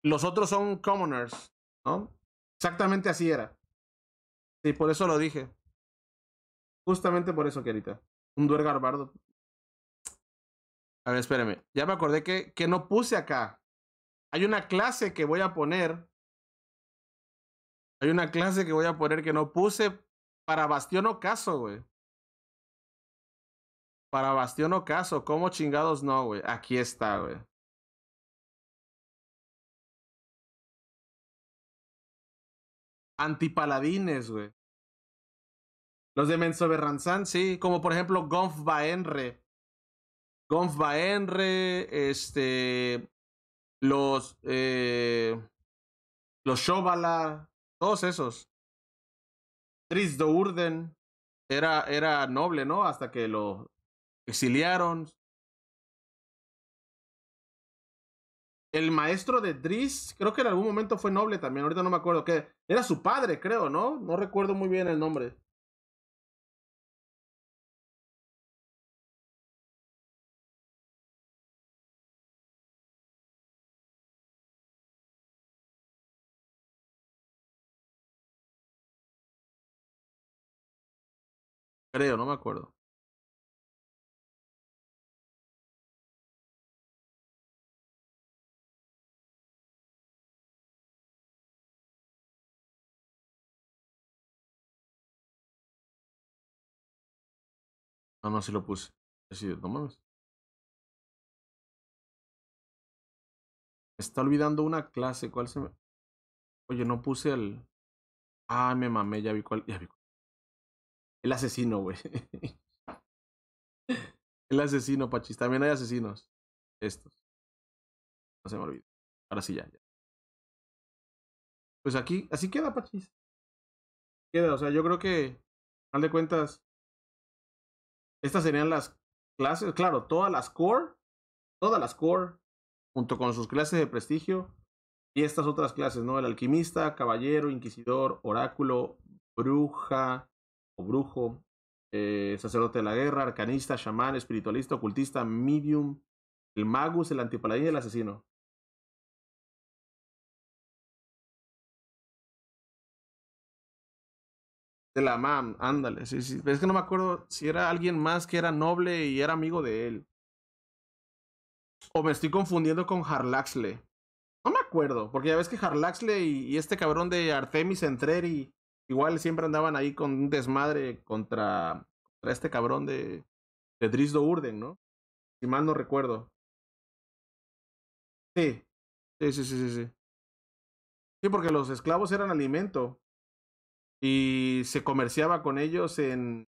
los otros son commoners, ¿no? Exactamente así era. Sí, por eso lo dije. Justamente por eso, querida. Un duergar bardo. A ver, espérame. Ya me acordé que, que no puse acá. Hay una clase que voy a poner. Hay una clase que voy a poner que no puse para Bastión Ocaso, güey. Para Bastión caso. ¿cómo chingados no, güey? Aquí está, güey. antipaladines, güey. Los de Mensoberranzán, sí, como por ejemplo Gonf Baenre. este. Los. Eh, los Shobala, todos esos. de Urden era, era noble, ¿no? Hasta que lo exiliaron, el maestro de Driss, creo que en algún momento fue noble también, ahorita no me acuerdo que era su padre, creo, ¿no? No recuerdo muy bien el nombre. Creo, no me acuerdo. No, no, se lo puse. Así no Me está olvidando una clase. ¿Cuál se me...? Oye, no puse el... Ah, me mamé. Ya vi cuál... Ya vi El asesino, güey. el asesino, Pachis. También hay asesinos. Estos. No se me olvida. Ahora sí, ya, ya. Pues aquí, así queda, Pachis. Queda, o sea, yo creo que, al de cuentas, estas serían las clases, claro, todas las core, todas las core, junto con sus clases de prestigio y estas otras clases, ¿no? El alquimista, caballero, inquisidor, oráculo, bruja o brujo, eh, sacerdote de la guerra, arcanista, chamán, espiritualista, ocultista, medium, el magus, el antipaladín y el asesino. De la mam, ándale, sí, sí. es que no me acuerdo si era alguien más que era noble y era amigo de él. O me estoy confundiendo con Harlaxle. No me acuerdo, porque ya ves que Harlaxle y, este cabrón de Artemis Entreri igual siempre andaban ahí con un desmadre contra, este cabrón de, de Urden, ¿no? Si mal no recuerdo. Sí, sí, sí, sí, sí. Sí, porque los esclavos eran alimento y se comerciaba con ellos en,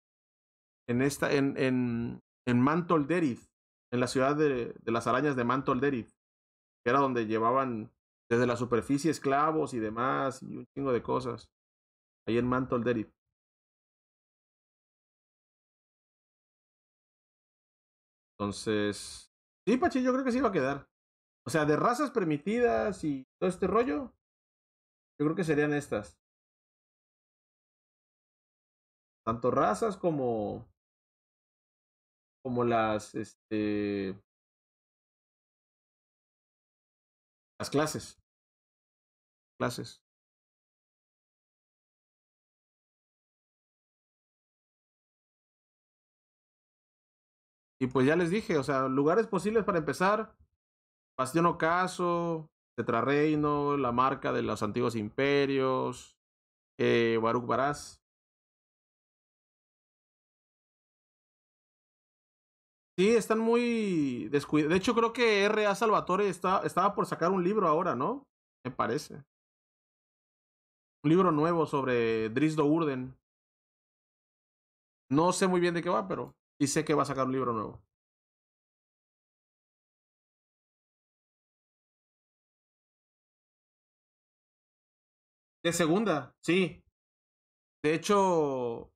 en, esta, en, en, en en la ciudad de, las arañas de Mantolderith que era donde llevaban desde la superficie esclavos y demás, y un chingo de cosas, ahí en Mantolderith Entonces, sí, Pachi, yo creo que sí iba a quedar. O sea, de razas permitidas y todo este rollo, yo creo que serían estas tanto razas como como las este las clases clases y pues ya les dije o sea lugares posibles para empezar Bastión Ocaso Tetrarreino la marca de los antiguos imperios eh, Baruch Sí, están muy descuidados. De hecho, creo que R.A. Salvatore está, estaba por sacar un libro ahora, ¿no? Me parece. Un libro nuevo sobre Drisdo Urden. No sé muy bien de qué va, pero sí sé que va a sacar un libro nuevo. De segunda, sí. De hecho,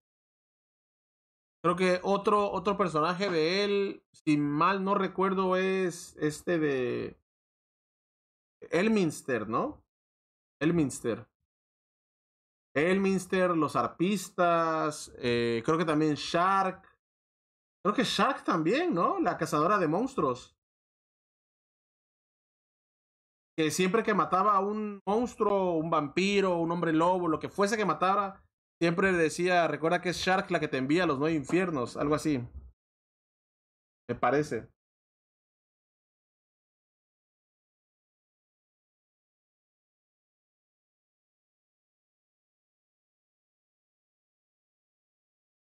Creo que otro, otro personaje de él, si mal no recuerdo, es este de. Elminster, ¿no? Elminster. Elminster, los arpistas, eh, creo que también Shark. Creo que Shark también, ¿no? La cazadora de monstruos. Que siempre que mataba a un monstruo, un vampiro, un hombre lobo, lo que fuese que matara, Siempre le decía, recuerda que es Shark la que te envía a los nueve infiernos, algo así. Me parece.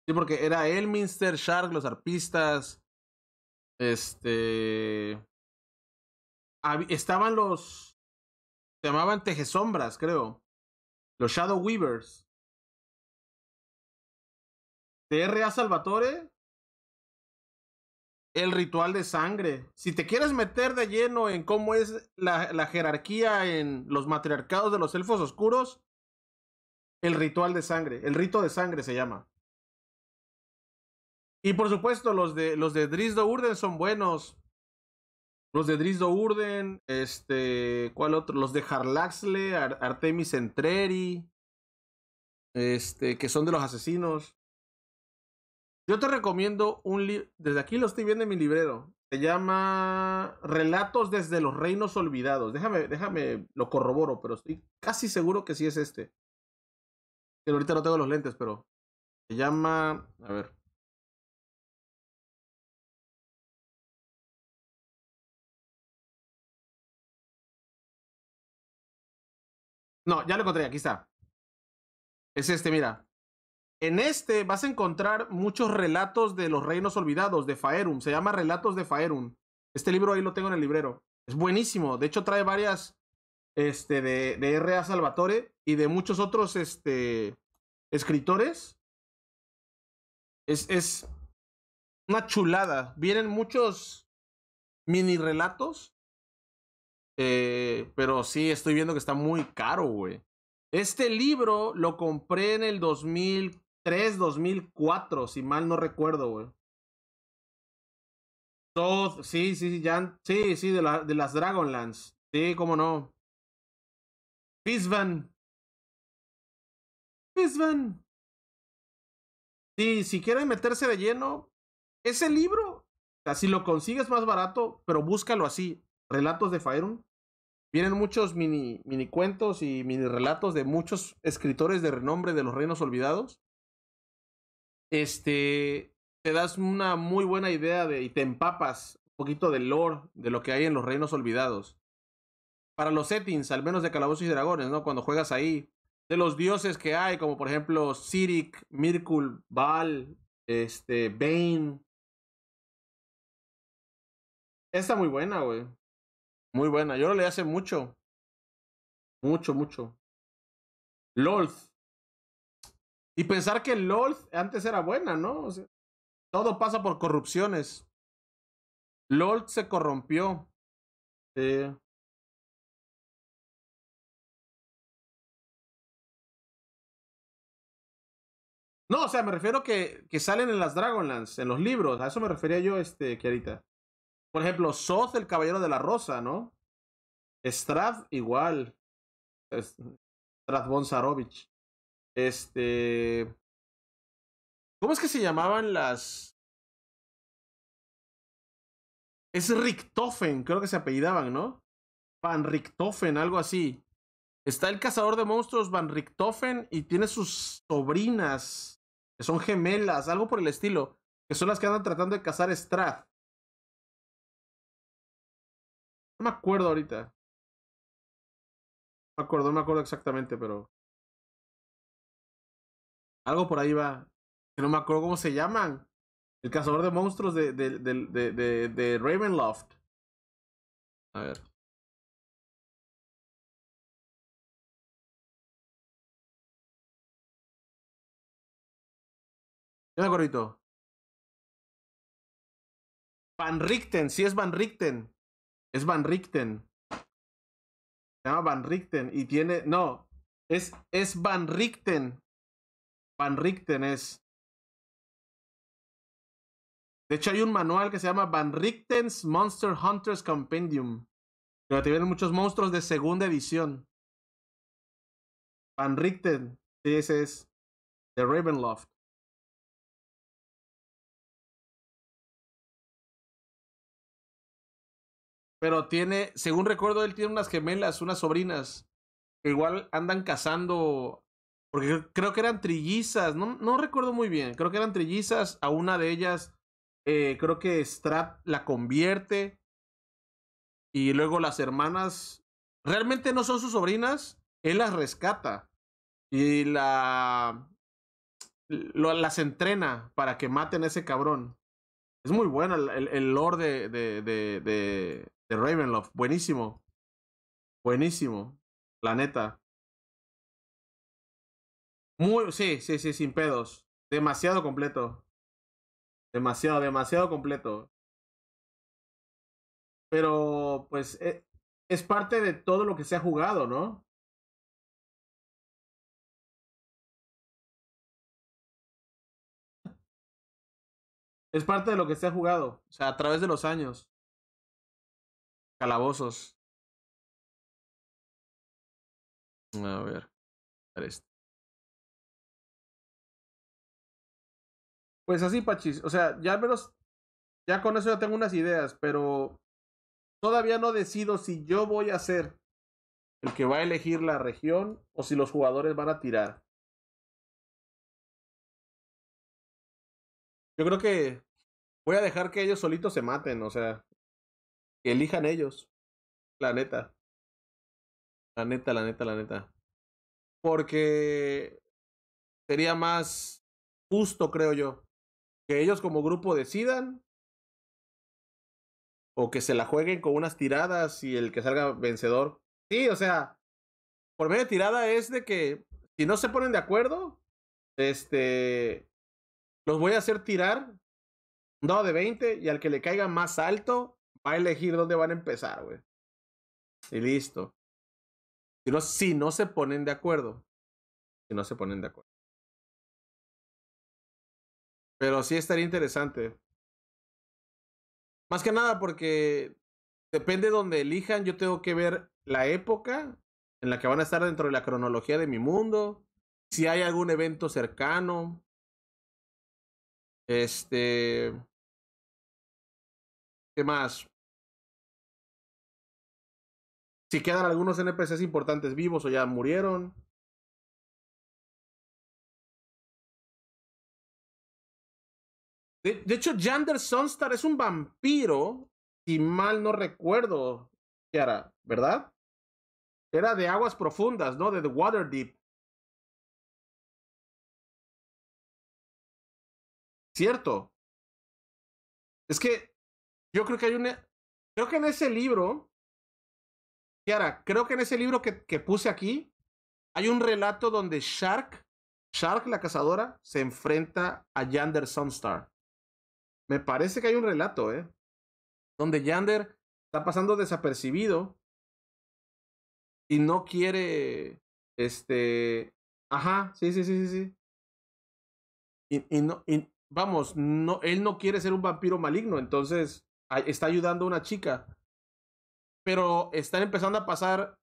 Sí, porque era Elminster, Shark, los arpistas. Este. Estaban los. Se llamaban Tejesombras, creo. Los Shadow Weavers. TRA Salvatore, el ritual de sangre. Si te quieres meter de lleno en cómo es la, la, jerarquía en los matriarcados de los elfos oscuros, el ritual de sangre, el rito de sangre se llama. Y por supuesto, los de, los de Drisdo Urden son buenos. Los de Drisdo Urden, este, ¿cuál otro? Los de Harlaxle, Artemis Entreri, este, que son de los asesinos. Yo te recomiendo un libro, desde aquí lo estoy viendo en mi librero, se llama Relatos desde los Reinos Olvidados. Déjame, déjame, lo corroboro, pero estoy casi seguro que sí es este. Que ahorita no tengo los lentes, pero se llama, a ver. No, ya lo encontré, aquí está. Es este, mira. En este vas a encontrar muchos relatos de los reinos olvidados de Faerun. Se llama Relatos de Faerun. Este libro ahí lo tengo en el librero. Es buenísimo. De hecho, trae varias este, de, R.A. Salvatore y de muchos otros este, escritores. Es, una chulada. Vienen muchos mini relatos. Eh, pero sí, estoy viendo que está muy caro, güey. Este libro lo compré en el 2000. 2004, si mal no recuerdo, güey. sí, sí, sí, sí, sí, de, la, de las Dragonlands. Sí, cómo no. Pisvan. Pisvan. Sí, si quieren meterse de lleno, ese libro, o si lo consigues más barato, pero búscalo así, Relatos de Faerun. Vienen muchos mini, mini cuentos y mini relatos de muchos escritores de renombre de los reinos olvidados este, te das una muy buena idea de, y te empapas un poquito del lore, de lo que hay en los reinos olvidados. Para los settings, al menos de Calabozos y Dragones, ¿no? Cuando juegas ahí, de los dioses que hay, como por ejemplo Sirik, Mirkul, Baal, este, Bane. Está muy buena, güey. Muy buena. Yo lo le hace mucho. Mucho, mucho. LOLs. Y pensar que LOL antes era buena, ¿no? todo pasa por corrupciones. LOL se corrompió. No, o sea, me refiero que, que salen en las Dragonlands, en los libros. A eso me refería yo, este, que Por ejemplo, Soth, el Caballero de la Rosa, ¿no? Strath, igual. Strath este. ¿Cómo es que se llamaban las. Es Richtofen, creo que se apellidaban, ¿no? Van Richtofen, algo así. Está el cazador de monstruos Van Richtofen y tiene sus sobrinas, que son gemelas, algo por el estilo, que son las que andan tratando de cazar Strath. No me acuerdo ahorita. No me acuerdo, no me acuerdo exactamente, pero. Algo por ahí va. Que no me acuerdo cómo se llaman. El cazador de monstruos de, de, de, de, de Ravenloft. A ver. Yo me acuerdo. Van Richten, sí es Van Richten. Es Van Richten. Se llama Van Richten y tiene. No, es, es Van Richten. Van Richten es. De hecho, hay un manual que se llama Van Richten's Monster Hunters Compendium. Pero te vienen muchos monstruos de segunda edición. Van Richten, sí, ese es. De Ravenloft. Pero tiene, según recuerdo, él tiene unas gemelas, unas sobrinas, igual andan cazando porque creo que eran trillizas, no, recuerdo muy bien. Creo que eran trillizas. A una de ellas, eh, creo que Strat la convierte. Y luego las hermanas, realmente no son sus sobrinas, él las rescata. Y la, las entrena para que maten a ese cabrón. Es muy bueno el, Lord lore de, de, de, de, Ravenloft. Buenísimo. Buenísimo. La neta. Muy, sí, sí, sí, sin pedos. Demasiado completo. Demasiado, demasiado completo. Pero, pues, eh, es, parte de todo lo que se ha jugado, ¿no? Es parte de lo que se ha jugado. O sea, a través de los años. Calabozos. A ver. Este. Pues así, Pachis. O sea, ya al menos, ya con eso ya tengo unas ideas, pero todavía no decido si yo voy a ser el que va a elegir la región o si los jugadores van a tirar. Yo creo que voy a dejar que ellos solitos se maten, o sea, que elijan ellos. La neta. La neta, la neta, la neta. Porque sería más justo, creo yo ellos como grupo decidan o que se la jueguen con unas tiradas y el que salga vencedor. Sí, o sea, por medio de tirada es de que si no se ponen de acuerdo, este, los voy a hacer tirar un dado de 20 y al que le caiga más alto va a elegir dónde van a empezar, güey. Y listo. no, si no se ponen de acuerdo. Si no se ponen de acuerdo. Pero sí estaría interesante. Más que nada porque depende de donde elijan, yo tengo que ver la época en la que van a estar dentro de la cronología de mi mundo, si hay algún evento cercano. Este ¿Qué más? Si quedan algunos NPCs importantes vivos o ya murieron. De, hecho, Jander Sunstar es un vampiro, si mal no recuerdo, Kiara, ¿verdad? Era de aguas profundas, ¿no? De The Water Deep. Cierto. Es que yo creo que hay un... Creo que en ese libro. Kiara, creo que en ese libro que, que puse aquí. Hay un relato donde Shark. Shark, la cazadora, se enfrenta a Yander Sunstar. Me parece que hay un relato, ¿eh? Donde Yander está pasando desapercibido y no quiere, este, ajá, sí, sí, sí, sí, sí. Y, y no, y, vamos, no, él no quiere ser un vampiro maligno, entonces está ayudando a una chica. Pero están empezando a pasar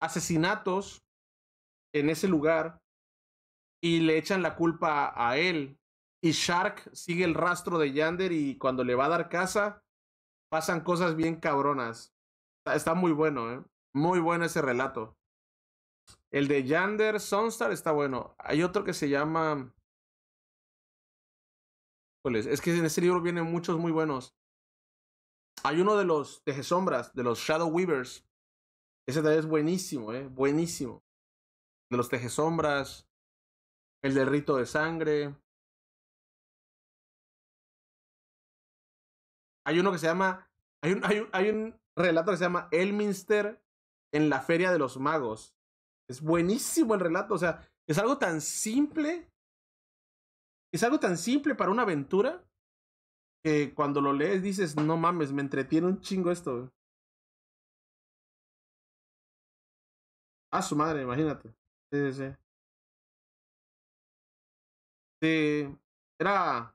asesinatos en ese lugar y le echan la culpa a él y Shark sigue el rastro de Yander y cuando le va a dar casa, pasan cosas bien cabronas. Está, muy bueno, ¿eh? Muy bueno ese relato. El de Yander Sunstar está bueno. Hay otro que se llama... Es que en ese libro vienen muchos muy buenos. Hay uno de los Tejesombras, Sombras, de los Shadow Weavers. Ese también es buenísimo, ¿eh? Buenísimo. De los Tejesombras. El del Rito de Sangre. hay uno que se llama, hay un, hay un, relato que se llama Elminster en la Feria de los Magos. Es buenísimo el relato, o sea, es algo tan simple, es algo tan simple para una aventura que cuando lo lees dices, no mames, me entretiene un chingo esto. A su madre, imagínate. Sí, sí, sí. Sí, era...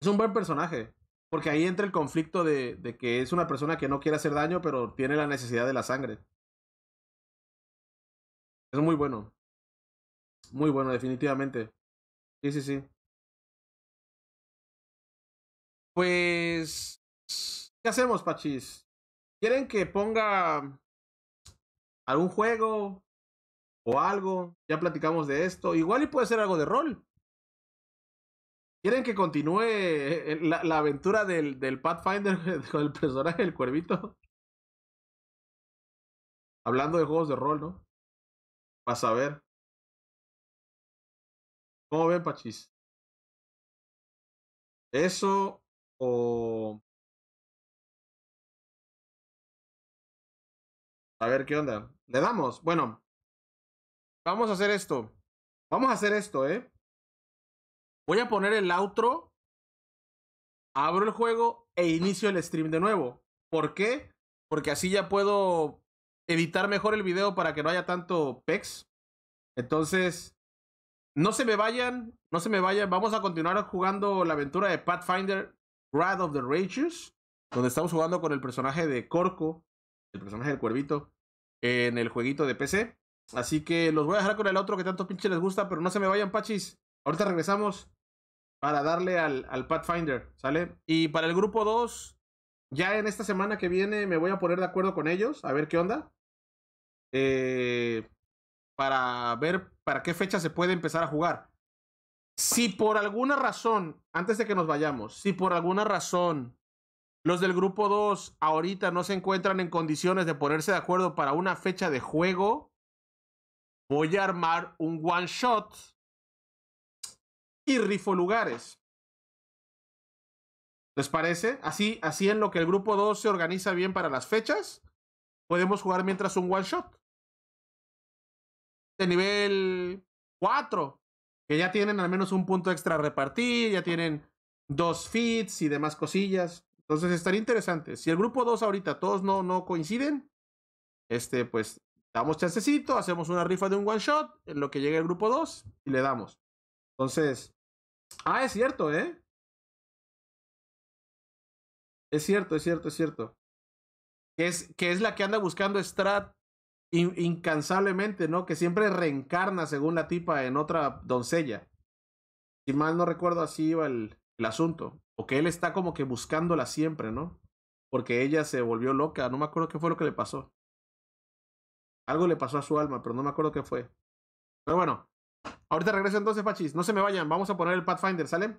Es un buen personaje. Porque ahí entra el conflicto de, que es una persona que no quiere hacer daño, pero tiene la necesidad de la sangre. Es muy bueno. Muy bueno, definitivamente. Sí, sí, sí. Pues... ¿Qué hacemos, Pachis? ¿Quieren que ponga algún juego o algo? Ya platicamos de esto. Igual y puede ser algo de rol. ¿Quieren que continúe eh, eh, la, aventura del, del, Pathfinder con el personaje del cuervito? Hablando de juegos de rol, ¿no? Para saber. ¿Cómo ven, Pachis? ¿Eso o...? A ver qué onda. Le damos. Bueno, vamos a hacer esto. Vamos a hacer esto, ¿eh? Voy a poner el outro, abro el juego e inicio el stream de nuevo. ¿Por qué? Porque así ya puedo editar mejor el video para que no haya tanto pex. Entonces, no se me vayan, no se me vayan. Vamos a continuar jugando la aventura de Pathfinder Wrath of the Righteous, donde estamos jugando con el personaje de Corco, el personaje del cuervito, en el jueguito de PC. Así que los voy a dejar con el otro que tanto pinche les gusta, pero no se me vayan, pachis. Ahorita regresamos para darle al, Pathfinder, ¿sale? Y para el grupo 2, ya en esta semana que viene me voy a poner de acuerdo con ellos, a ver qué onda. Eh, para ver para qué fecha se puede empezar a jugar. Si por alguna razón, antes de que nos vayamos, si por alguna razón los del grupo 2 ahorita no se encuentran en condiciones de ponerse de acuerdo para una fecha de juego, voy a armar un one shot y rifo lugares. ¿Les parece? Así, así en lo que el grupo 2 se organiza bien para las fechas, podemos jugar mientras un one shot. De nivel 4, que ya tienen al menos un punto extra repartido repartir, ya tienen dos fits y demás cosillas. Entonces estaría interesante. Si el grupo 2 ahorita todos no, no coinciden, este, pues damos chancecito, hacemos una rifa de un one shot en lo que llegue el grupo 2 y le damos. Entonces, ah, es cierto, ¿eh? Es cierto, es cierto, es cierto. Que es, que es la que anda buscando Strat incansablemente, ¿no? Que siempre reencarna según la tipa en otra doncella. Si mal no recuerdo, así iba el, el asunto. O que él está como que buscándola siempre, ¿no? Porque ella se volvió loca. No me acuerdo qué fue lo que le pasó. Algo le pasó a su alma, pero no me acuerdo qué fue. Pero bueno, Ahorita regreso entonces, Pachis. No se me vayan. Vamos a poner el Pathfinder, ¿sale?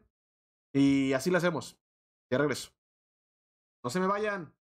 Y así lo hacemos. Ya regreso. No se me vayan.